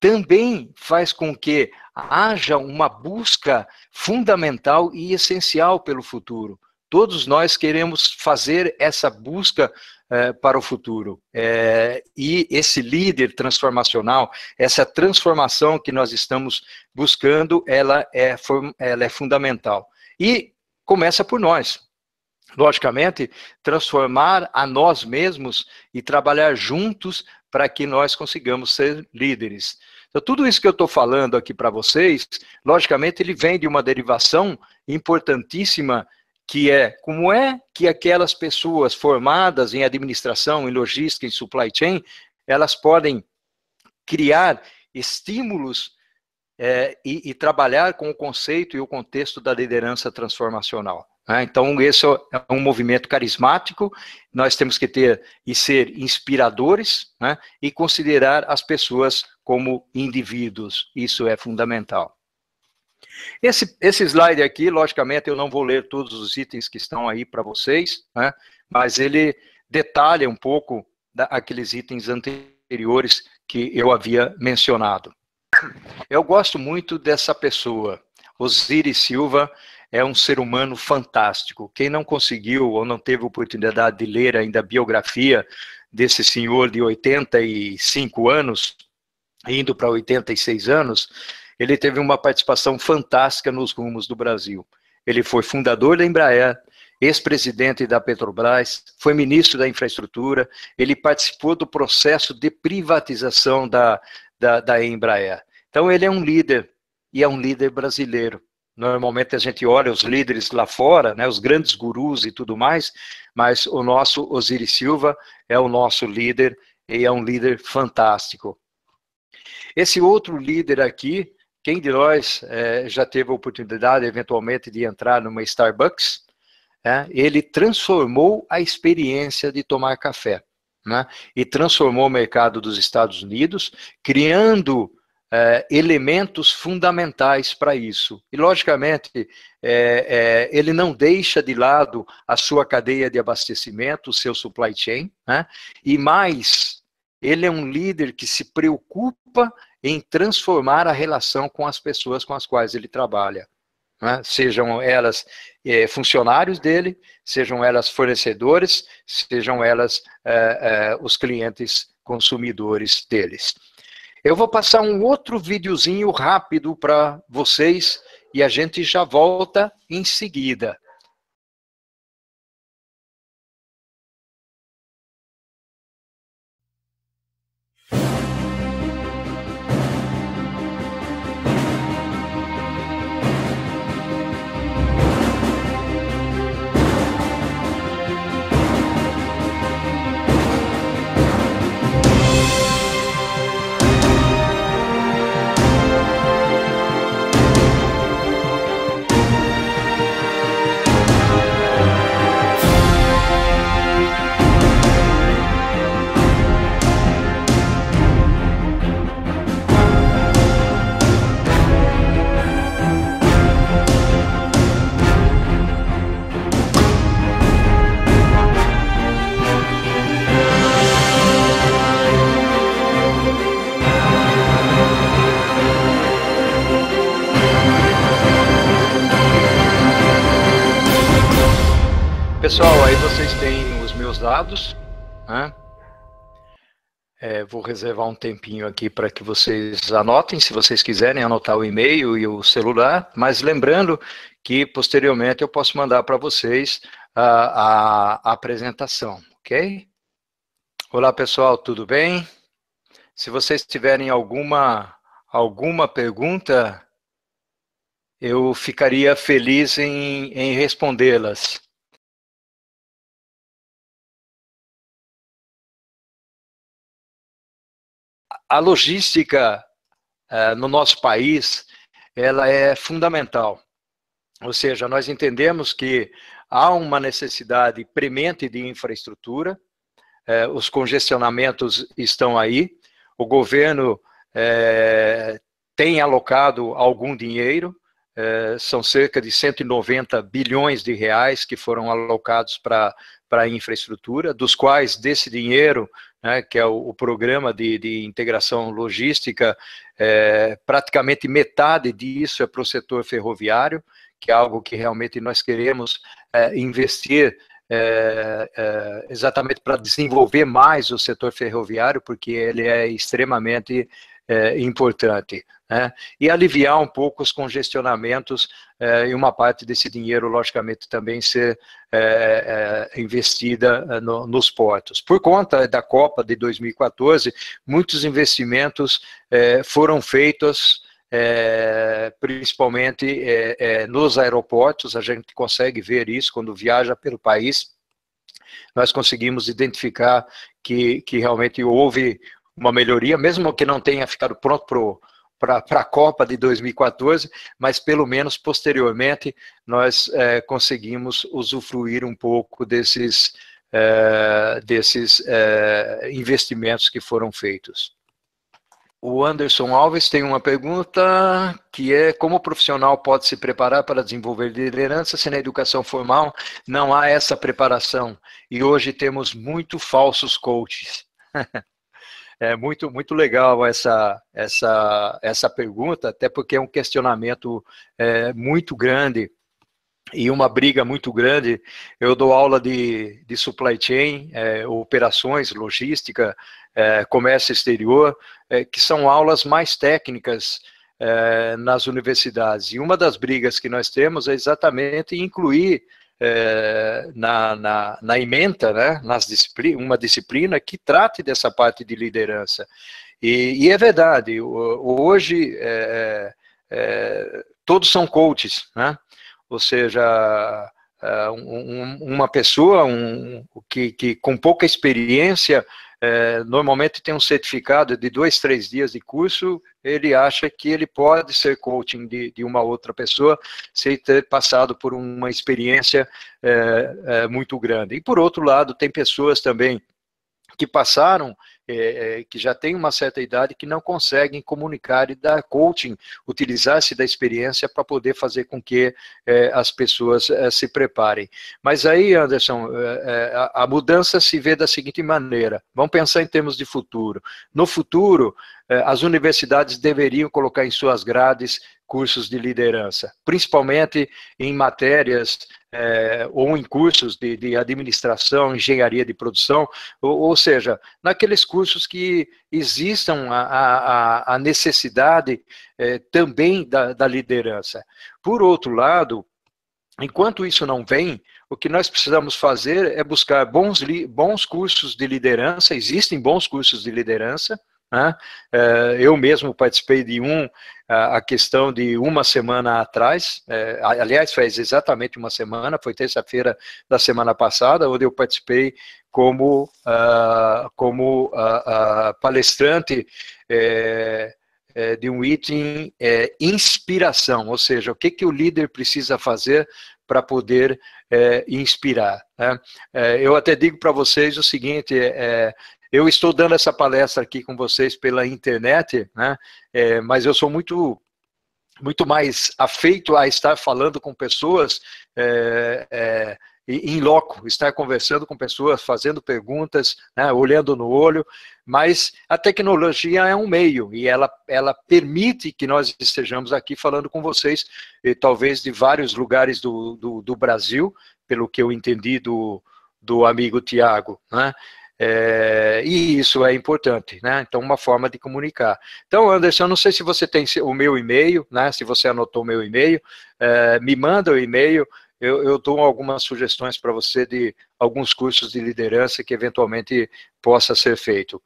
também faz com que haja uma busca fundamental e essencial pelo futuro. Todos nós queremos fazer essa busca eh, para o futuro. Eh, e esse líder transformacional, essa transformação que nós estamos buscando, ela é, ela é fundamental. E começa por nós, logicamente, transformar a nós mesmos e trabalhar juntos para que nós consigamos ser líderes. Então, tudo isso que eu estou falando aqui para vocês, logicamente, ele vem de uma derivação importantíssima, que é como é que aquelas pessoas formadas em administração, em logística, em supply chain, elas podem criar estímulos é, e, e, trabalhar com o conceito e o contexto da liderança transformacional. Né? Então, esse é um movimento carismático, nós temos que ter e ser inspiradores né? e considerar as pessoas como indivíduos. Isso é fundamental. Esse, esse slide aqui, logicamente, eu não vou ler todos os itens que estão aí para vocês, né? mas ele detalha um pouco da, aqueles itens anteriores que eu havia mencionado. Eu gosto muito dessa pessoa. Osiris Silva é um ser humano fantástico. Quem não conseguiu ou não teve oportunidade de ler ainda a biografia desse senhor de 85 anos, indo para 86 anos, ele teve uma participação fantástica nos rumos do Brasil. Ele foi fundador da Embraer, ex-presidente da Petrobras, foi ministro da Infraestrutura, ele participou do processo de privatização da, da, da Embraer. Então, ele é um líder, e é um líder brasileiro. Normalmente a gente olha os líderes lá fora, né, os grandes gurus e tudo mais, mas o nosso Osiris Silva é o nosso líder e é um líder fantástico. Esse outro líder aqui, quem de nós é, já teve a oportunidade, eventualmente, de entrar numa Starbucks? É, ele transformou a experiência de tomar café. Né, e transformou o mercado dos Estados Unidos, criando é, elementos fundamentais para isso. E, logicamente, é, é, ele não deixa de lado a sua cadeia de abastecimento, o seu supply chain, né, e mais ele é um líder que se preocupa em transformar a relação com as pessoas com as quais ele trabalha. Né? Sejam elas é, funcionários dele, sejam elas fornecedores, sejam elas é, é, os clientes consumidores deles. Eu vou passar um outro videozinho rápido para vocês e a gente já volta em seguida. pessoal, aí vocês têm os meus dados. Né? É, vou reservar um tempinho aqui para que vocês anotem, se vocês quiserem anotar o e-mail e o celular, mas lembrando que posteriormente eu posso mandar para vocês a, a, a apresentação, ok? Olá pessoal, tudo bem? Se vocês tiverem alguma, alguma pergunta, eu ficaria feliz em, em respondê-las. a logística eh, no nosso país ela é fundamental. Ou seja, nós entendemos que há uma necessidade premente de infraestrutura, eh, os congestionamentos estão aí, o governo eh, tem alocado algum dinheiro, são cerca de 190 bilhões de reais que foram alocados para para infraestrutura, dos quais desse dinheiro, né, que é o, o programa de, de, integração logística, é, praticamente metade disso é para o setor ferroviário, que é algo que realmente nós queremos é, investir é, é, exatamente para desenvolver mais o setor ferroviário, porque ele é extremamente é, importante. Né, e aliviar um pouco os congestionamentos é, e uma parte desse dinheiro, logicamente, também ser é, investida no, nos portos. Por conta da Copa de 2014, muitos investimentos foram feitos. principalmente nos aeroportos, a gente consegue ver isso quando viaja pelo país. Nós conseguimos identificar que, que realmente houve uma melhoria, mesmo que não tenha ficado pronto para para a Copa de 2014, mas pelo menos posteriormente nós é, conseguimos usufruir um pouco desses, é, desses é, investimentos que foram feitos. O Anderson Alves tem uma pergunta que é como o profissional pode se preparar para desenvolver liderança se na educação formal não há essa preparação e hoje temos muito falsos coaches. <laughs> É muito, muito legal essa, essa, essa pergunta, até porque é um questionamento é, muito grande e uma briga muito grande. Eu dou aula de, de supply chain, é, operações, logística, é, comércio exterior, é, que são aulas mais técnicas é, nas universidades. E uma das brigas que nós temos é exatamente incluir é, na, na, na ementa, né, nas disciplina, uma disciplina que trate dessa parte de liderança. E, e é verdade, hoje é, é, é, todos são coaches, né? ou seja, é, uma pessoa um, que, que com pouca experiência é, normalmente tem um certificado de dois, três dias de curso, ele acha que ele pode ser coaching de, de uma outra pessoa sem ter passado por uma experiência é, é, muito grande. E por outro lado, tem pessoas também que passaram é, é, que já tem uma certa idade que não conseguem comunicar e dar coaching, utilizar-se da experiência para poder fazer com que é, as pessoas é, se preparem. Mas aí, Anderson, é, é, a, a mudança se vê da seguinte maneira: vamos pensar em termos de futuro. No futuro, as universidades deveriam colocar em suas grades cursos de liderança, principalmente em matérias é, ou em cursos de, de, administração, engenharia de produção, ou, ou, seja, naqueles cursos que existam a, a, a necessidade é, também da, da liderança. Por outro lado, enquanto isso não vem, o que nós precisamos fazer é buscar bons, bons cursos de liderança, existem bons cursos de liderança, né? É, eu mesmo participei de um, a questão de uma semana atrás, é, aliás, faz exatamente uma semana, foi terça-feira da semana passada, onde eu participei como, como palestrante é, de um item inspiração, ou seja, o que, que o líder precisa fazer para poder é, inspirar. Né? É, eu até digo para vocês o seguinte: é, eu estou dando essa palestra aqui com vocês pela internet, né? É, mas eu sou muito muito mais afeito a estar falando com pessoas é, é, em loco, estar conversando com pessoas, fazendo perguntas, né, olhando no olho, mas a tecnologia é um meio e ela, ela permite que nós estejamos aqui falando com vocês, e talvez de vários lugares do, do, do Brasil, pelo que eu entendi do, do amigo Tiago. Né? É, e isso é importante, né? Então, uma forma de comunicar. Então, Anderson, eu não sei se você tem o meu e-mail, né? Se você anotou o meu e-mail, é, me manda o e-mail. Eu, eu dou algumas sugestões para você de alguns cursos de liderança que eventualmente possa ser feito.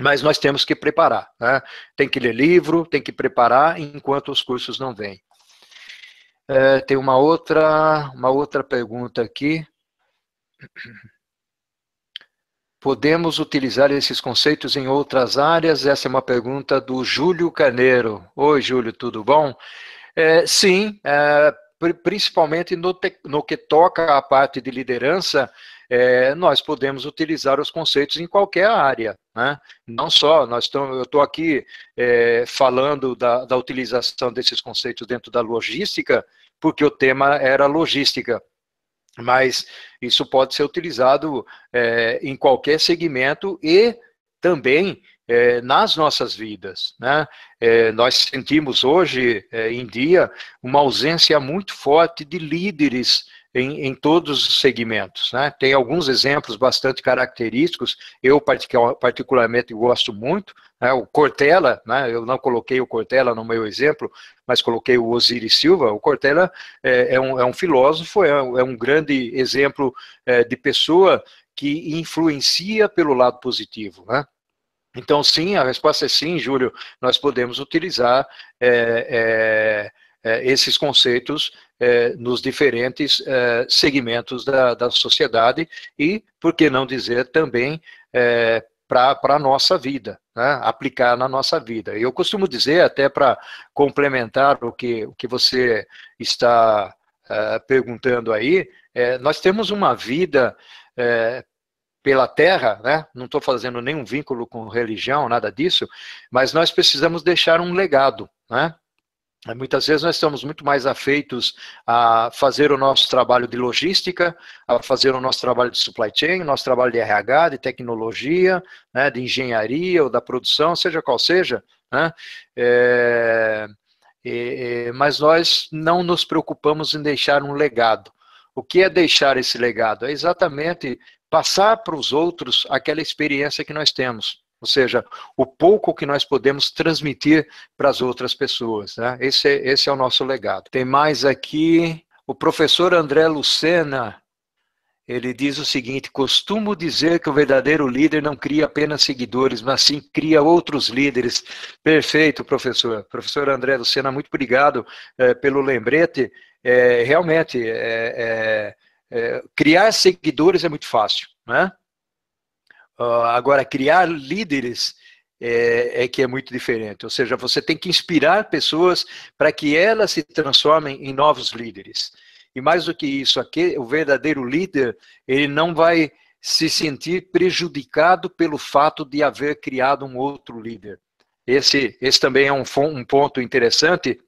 Mas nós temos que preparar, né? Tem que ler livro, tem que preparar enquanto os cursos não vêm. É, tem uma outra, uma outra pergunta aqui. Podemos utilizar esses conceitos em outras áreas? Essa é uma pergunta do Júlio Canheiro. Oi, Júlio, tudo bom? É, sim, é, principalmente no, te, no, que toca à parte de liderança, é, nós podemos utilizar os conceitos em qualquer área. Né? Não só, nós tamo, eu estou aqui é, falando da, da utilização desses conceitos dentro da logística, porque o tema era logística mas isso pode ser utilizado é, em qualquer segmento e também é, nas nossas vidas. Né? É, nós sentimos hoje é, em dia uma ausência muito forte de líderes em, em, todos os segmentos. Né? Tem alguns exemplos bastante característicos, eu particularmente gosto muito, né? o Cortella, né? eu não coloquei o Cortella no meu exemplo, mas coloquei o Osiris Silva, o Cortella é, é, um, é um, filósofo, é, é, um grande exemplo é, de pessoa que influencia pelo lado positivo, né? Então, sim, a resposta é sim, Júlio, nós podemos utilizar é, é, é, esses conceitos é, nos diferentes é, segmentos da, da sociedade e, por que não dizer, também para a nossa vida, né? aplicar na nossa vida. Eu costumo dizer, até para complementar o que, o que você está perguntando aí, nós temos uma vida pela terra, né? não estou fazendo nenhum vínculo com religião, nada disso, mas nós precisamos deixar um legado. Né? É, muitas vezes nós estamos muito mais afeitos a fazer o nosso trabalho de logística, a fazer o nosso trabalho de supply chain, o nosso trabalho de RH, de tecnologia, né, de engenharia ou da produção, seja qual seja, né, é, é, é, mas nós não nos preocupamos em deixar um legado. O que é deixar esse legado? É exatamente passar para os outros aquela experiência que nós temos ou seja, o pouco que nós podemos transmitir para as outras pessoas. Né? Esse, é, esse é o nosso legado. Tem mais aqui o professor André Lucena. Ele diz o seguinte: costumo dizer que o verdadeiro líder não cria apenas seguidores, mas sim cria outros líderes. Perfeito, professor. Professor André Lucena, muito obrigado é, pelo lembrete. É, realmente, é, é, é, criar seguidores é muito fácil, né? Ah, agora, criar líderes é, é, que é muito diferente. Ou seja, você tem que inspirar pessoas para que elas se transformem em novos líderes. E mais do que isso, aqui, o verdadeiro líder, ele não vai se sentir prejudicado pelo fato de haver criado um outro líder. Esse, esse também é um, um ponto interessante,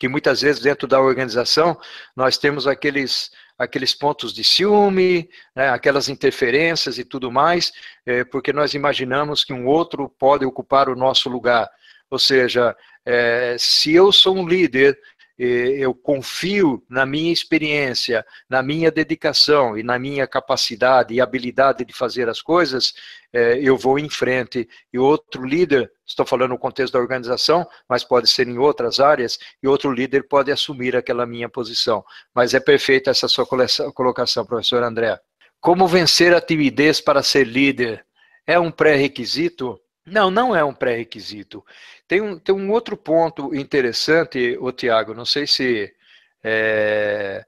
que muitas vezes dentro da organização nós temos aqueles aqueles pontos de ciúme, né, aquelas interferências e tudo mais, é, porque nós imaginamos que um outro pode ocupar o nosso lugar. Ou seja, é, se eu sou um líder eu confio na minha experiência, na minha dedicação e na minha capacidade e habilidade de fazer as coisas, é, eu vou em frente. E outro líder, estou falando no contexto da organização, mas pode ser em outras áreas, e outro líder pode assumir aquela minha posição. Mas é perfeita essa sua colocação, professor André. Como vencer a timidez para ser líder? É um pré-requisito? Não, não é um pré-requisito. Tem um, tem um outro ponto interessante, o Tiago, não sei se é,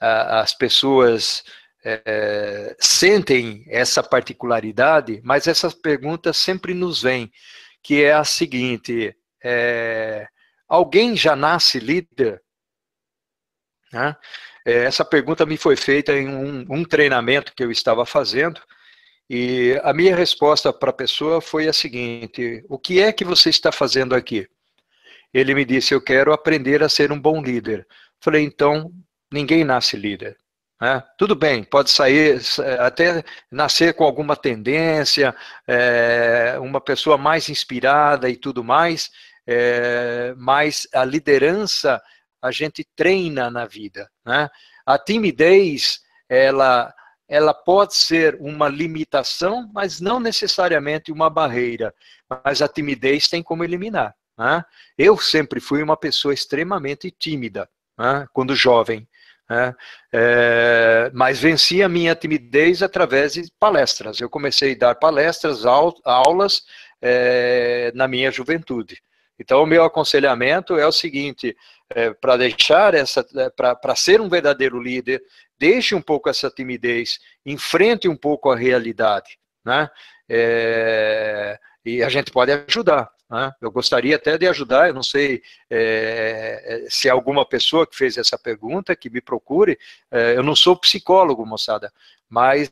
a, as pessoas é, sentem essa particularidade, mas essa pergunta sempre nos vem, que é a seguinte, é, alguém já nasce líder? Né? essa pergunta me foi feita em um, um treinamento que eu estava fazendo, e a minha resposta para a pessoa foi a seguinte: O que é que você está fazendo aqui? Ele me disse: Eu quero aprender a ser um bom líder. Falei: Então, ninguém nasce líder. É, tudo bem, pode sair, até nascer com alguma tendência, é, uma pessoa mais inspirada e tudo mais, é, mas a liderança a gente treina na vida. Né? A timidez, ela ela pode ser uma limitação, mas não necessariamente uma barreira. Mas a timidez tem como eliminar. Né? Eu sempre fui uma pessoa extremamente tímida, né? quando jovem. Né? É, mas venci a minha timidez através de palestras. Eu comecei a dar palestras, aulas é, na minha juventude. Então, o meu aconselhamento é o seguinte: é, para deixar essa, é, para ser um verdadeiro líder, deixe um pouco essa timidez, enfrente um pouco a realidade, né? É, e a gente pode ajudar. Né? Eu gostaria até de ajudar, eu não sei é, é se alguma pessoa que fez essa pergunta, que me procure. É, eu não sou psicólogo, moçada, mas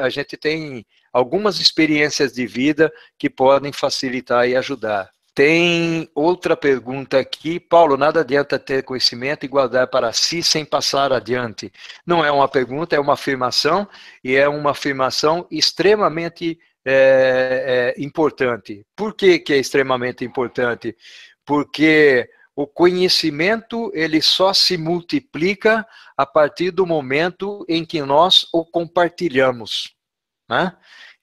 a gente tem algumas experiências de vida que podem facilitar e ajudar. Tem outra pergunta aqui. Paulo, nada adianta ter conhecimento e guardar para si sem passar adiante. Não é uma pergunta, é uma afirmação, e é uma afirmação extremamente é, é, importante. Por que, que é extremamente importante? Porque o conhecimento ele só se multiplica a partir do momento em que nós o compartilhamos. Né?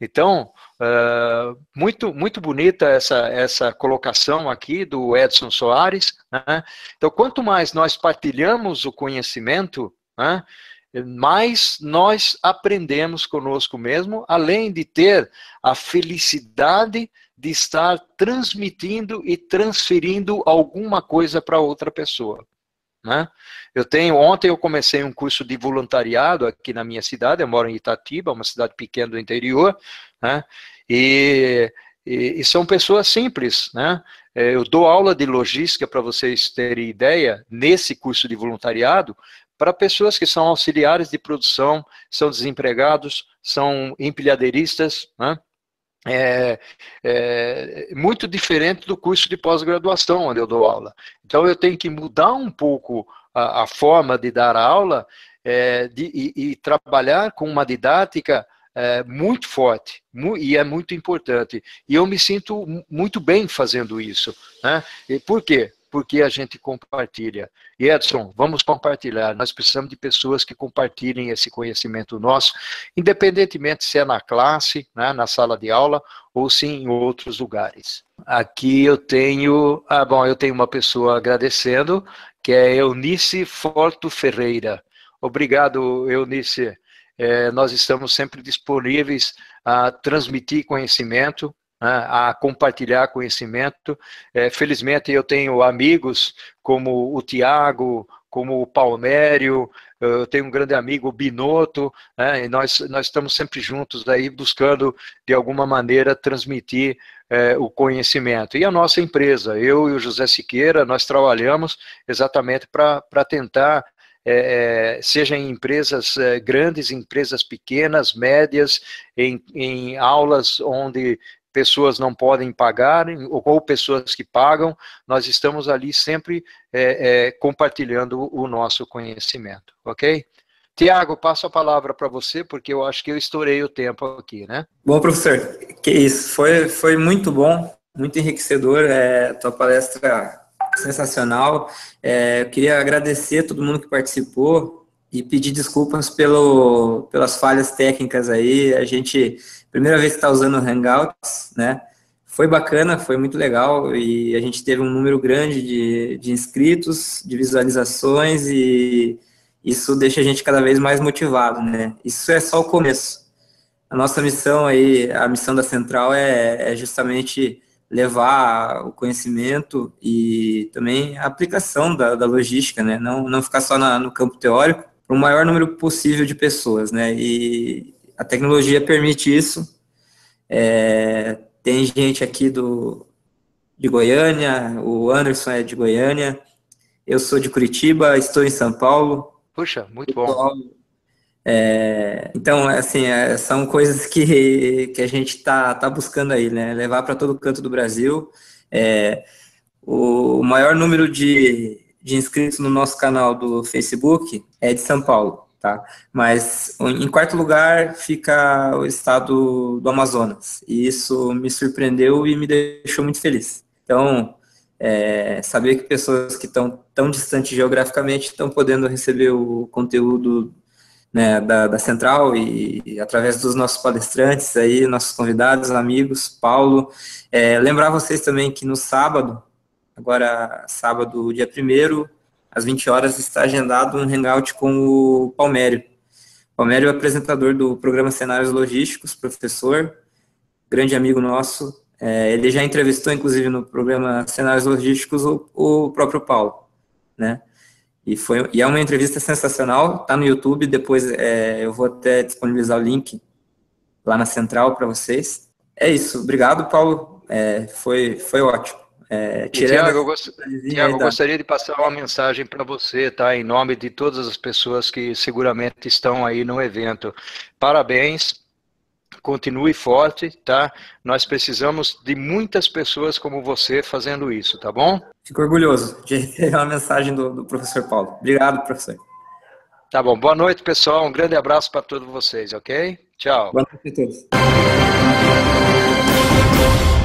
Então, ah, muito, muito bonita essa, essa colocação aqui do Edson Soares. Né? Então, quanto mais nós partilhamos o conhecimento, né, mais nós aprendemos conosco mesmo, além de ter a felicidade de estar transmitindo e transferindo alguma coisa para outra pessoa. Né? Eu tenho, ontem eu comecei um curso de voluntariado aqui na minha cidade, eu moro em Itatiba, uma cidade pequena do interior, né? E, e, e são pessoas simples, né? É, eu dou aula de logística, para vocês terem ideia, nesse curso de voluntariado, para pessoas que são auxiliares de produção, são desempregados, são empilhadeiristas, né? é, é, muito diferente do curso de pós-graduação onde eu dou aula. Então eu tenho que mudar um pouco a, a forma de dar aula é, de, e, e, trabalhar com uma didática é, muito forte mu e é muito importante. E eu me sinto muito bem fazendo isso. Né? E por quê? porque a gente compartilha. E Edson, vamos compartilhar. Nós precisamos de pessoas que compartilhem esse conhecimento nosso, independentemente se é na classe, né, na sala de aula ou se em outros lugares. Aqui eu tenho, ah, bom, eu tenho uma pessoa agradecendo, que é Eunice Forto Ferreira. Obrigado, Eunice. É, nós estamos sempre disponíveis a transmitir conhecimento né, a compartilhar conhecimento. É, felizmente, eu tenho amigos como o Tiago, como o Palmério, eu tenho um grande amigo, o Binotto, né, e nós, nós estamos sempre juntos aí buscando, de alguma maneira, transmitir é, o conhecimento. E a nossa empresa, eu e o José Siqueira, nós trabalhamos exatamente para tentar é, é, seja em empresas é, grandes, empresas pequenas, médias, em, em aulas onde pessoas não podem pagar ou, ou pessoas que pagam, nós estamos ali sempre é, é, compartilhando o nosso conhecimento, ok? Tiago, passo a palavra para você, porque eu acho que eu estourei o tempo aqui, né? Bom, professor, que isso, foi, foi muito bom, muito enriquecedor, é, tua palestra sensacional. É, eu queria agradecer a todo mundo que participou e pedir desculpas pelo, pelas falhas técnicas aí. A gente Primeira vez que está usando o Hangouts, né? Foi bacana, foi muito legal e a gente teve um número grande de, de inscritos, de visualizações e isso deixa a gente cada vez mais motivado, né? Isso é só o começo. A nossa missão aí, a missão da Central é, é justamente levar o conhecimento e também a aplicação da, da logística, né? Não, não ficar só na, no campo teórico, para o maior número possível de pessoas, né? E a tecnologia permite isso. É, tem gente aqui do, de Goiânia, o Anderson é de Goiânia, eu sou de Curitiba, estou em São Paulo. Puxa, muito bom. Então, é, então, assim, é, são coisas que, que a gente está tá buscando aí, né? Levar para todo canto do Brasil. É, o maior número de, de inscritos no nosso canal do Facebook é de São Paulo tá? Mas em quarto lugar fica o estado do Amazonas, e isso me surpreendeu e me deixou muito feliz. Então, é, saber que pessoas que estão tão distantes geograficamente estão podendo receber o conteúdo né, da, da, Central e, e, através dos nossos palestrantes aí, nossos convidados, amigos, Paulo. É, lembrar vocês também que no sábado, agora sábado, dia primeiro às 20 horas, está agendado um hangout com o Palmério. Palmério é apresentador do programa Cenários Logísticos, professor, grande amigo nosso. É, ele já entrevistou, inclusive, no programa Cenários Logísticos, o, o próprio Paulo, né? E, foi, e é uma entrevista sensacional, Está no YouTube, depois é, eu vou até disponibilizar o link lá na central para vocês. É isso, obrigado, Paulo, é, foi, foi ótimo. É, Tiago, eu, gost... Tiago eu gostaria de passar uma mensagem para você, tá? Em nome de todas as pessoas que seguramente estão aí no evento. Parabéns, continue forte, tá? Nós precisamos de muitas pessoas como você fazendo isso, tá bom? Fico orgulhoso de ter uma mensagem do, do professor Paulo. Obrigado, professor. Tá bom. Boa noite, pessoal. Um grande abraço para todos vocês, ok? Tchau. Boa noite a todos.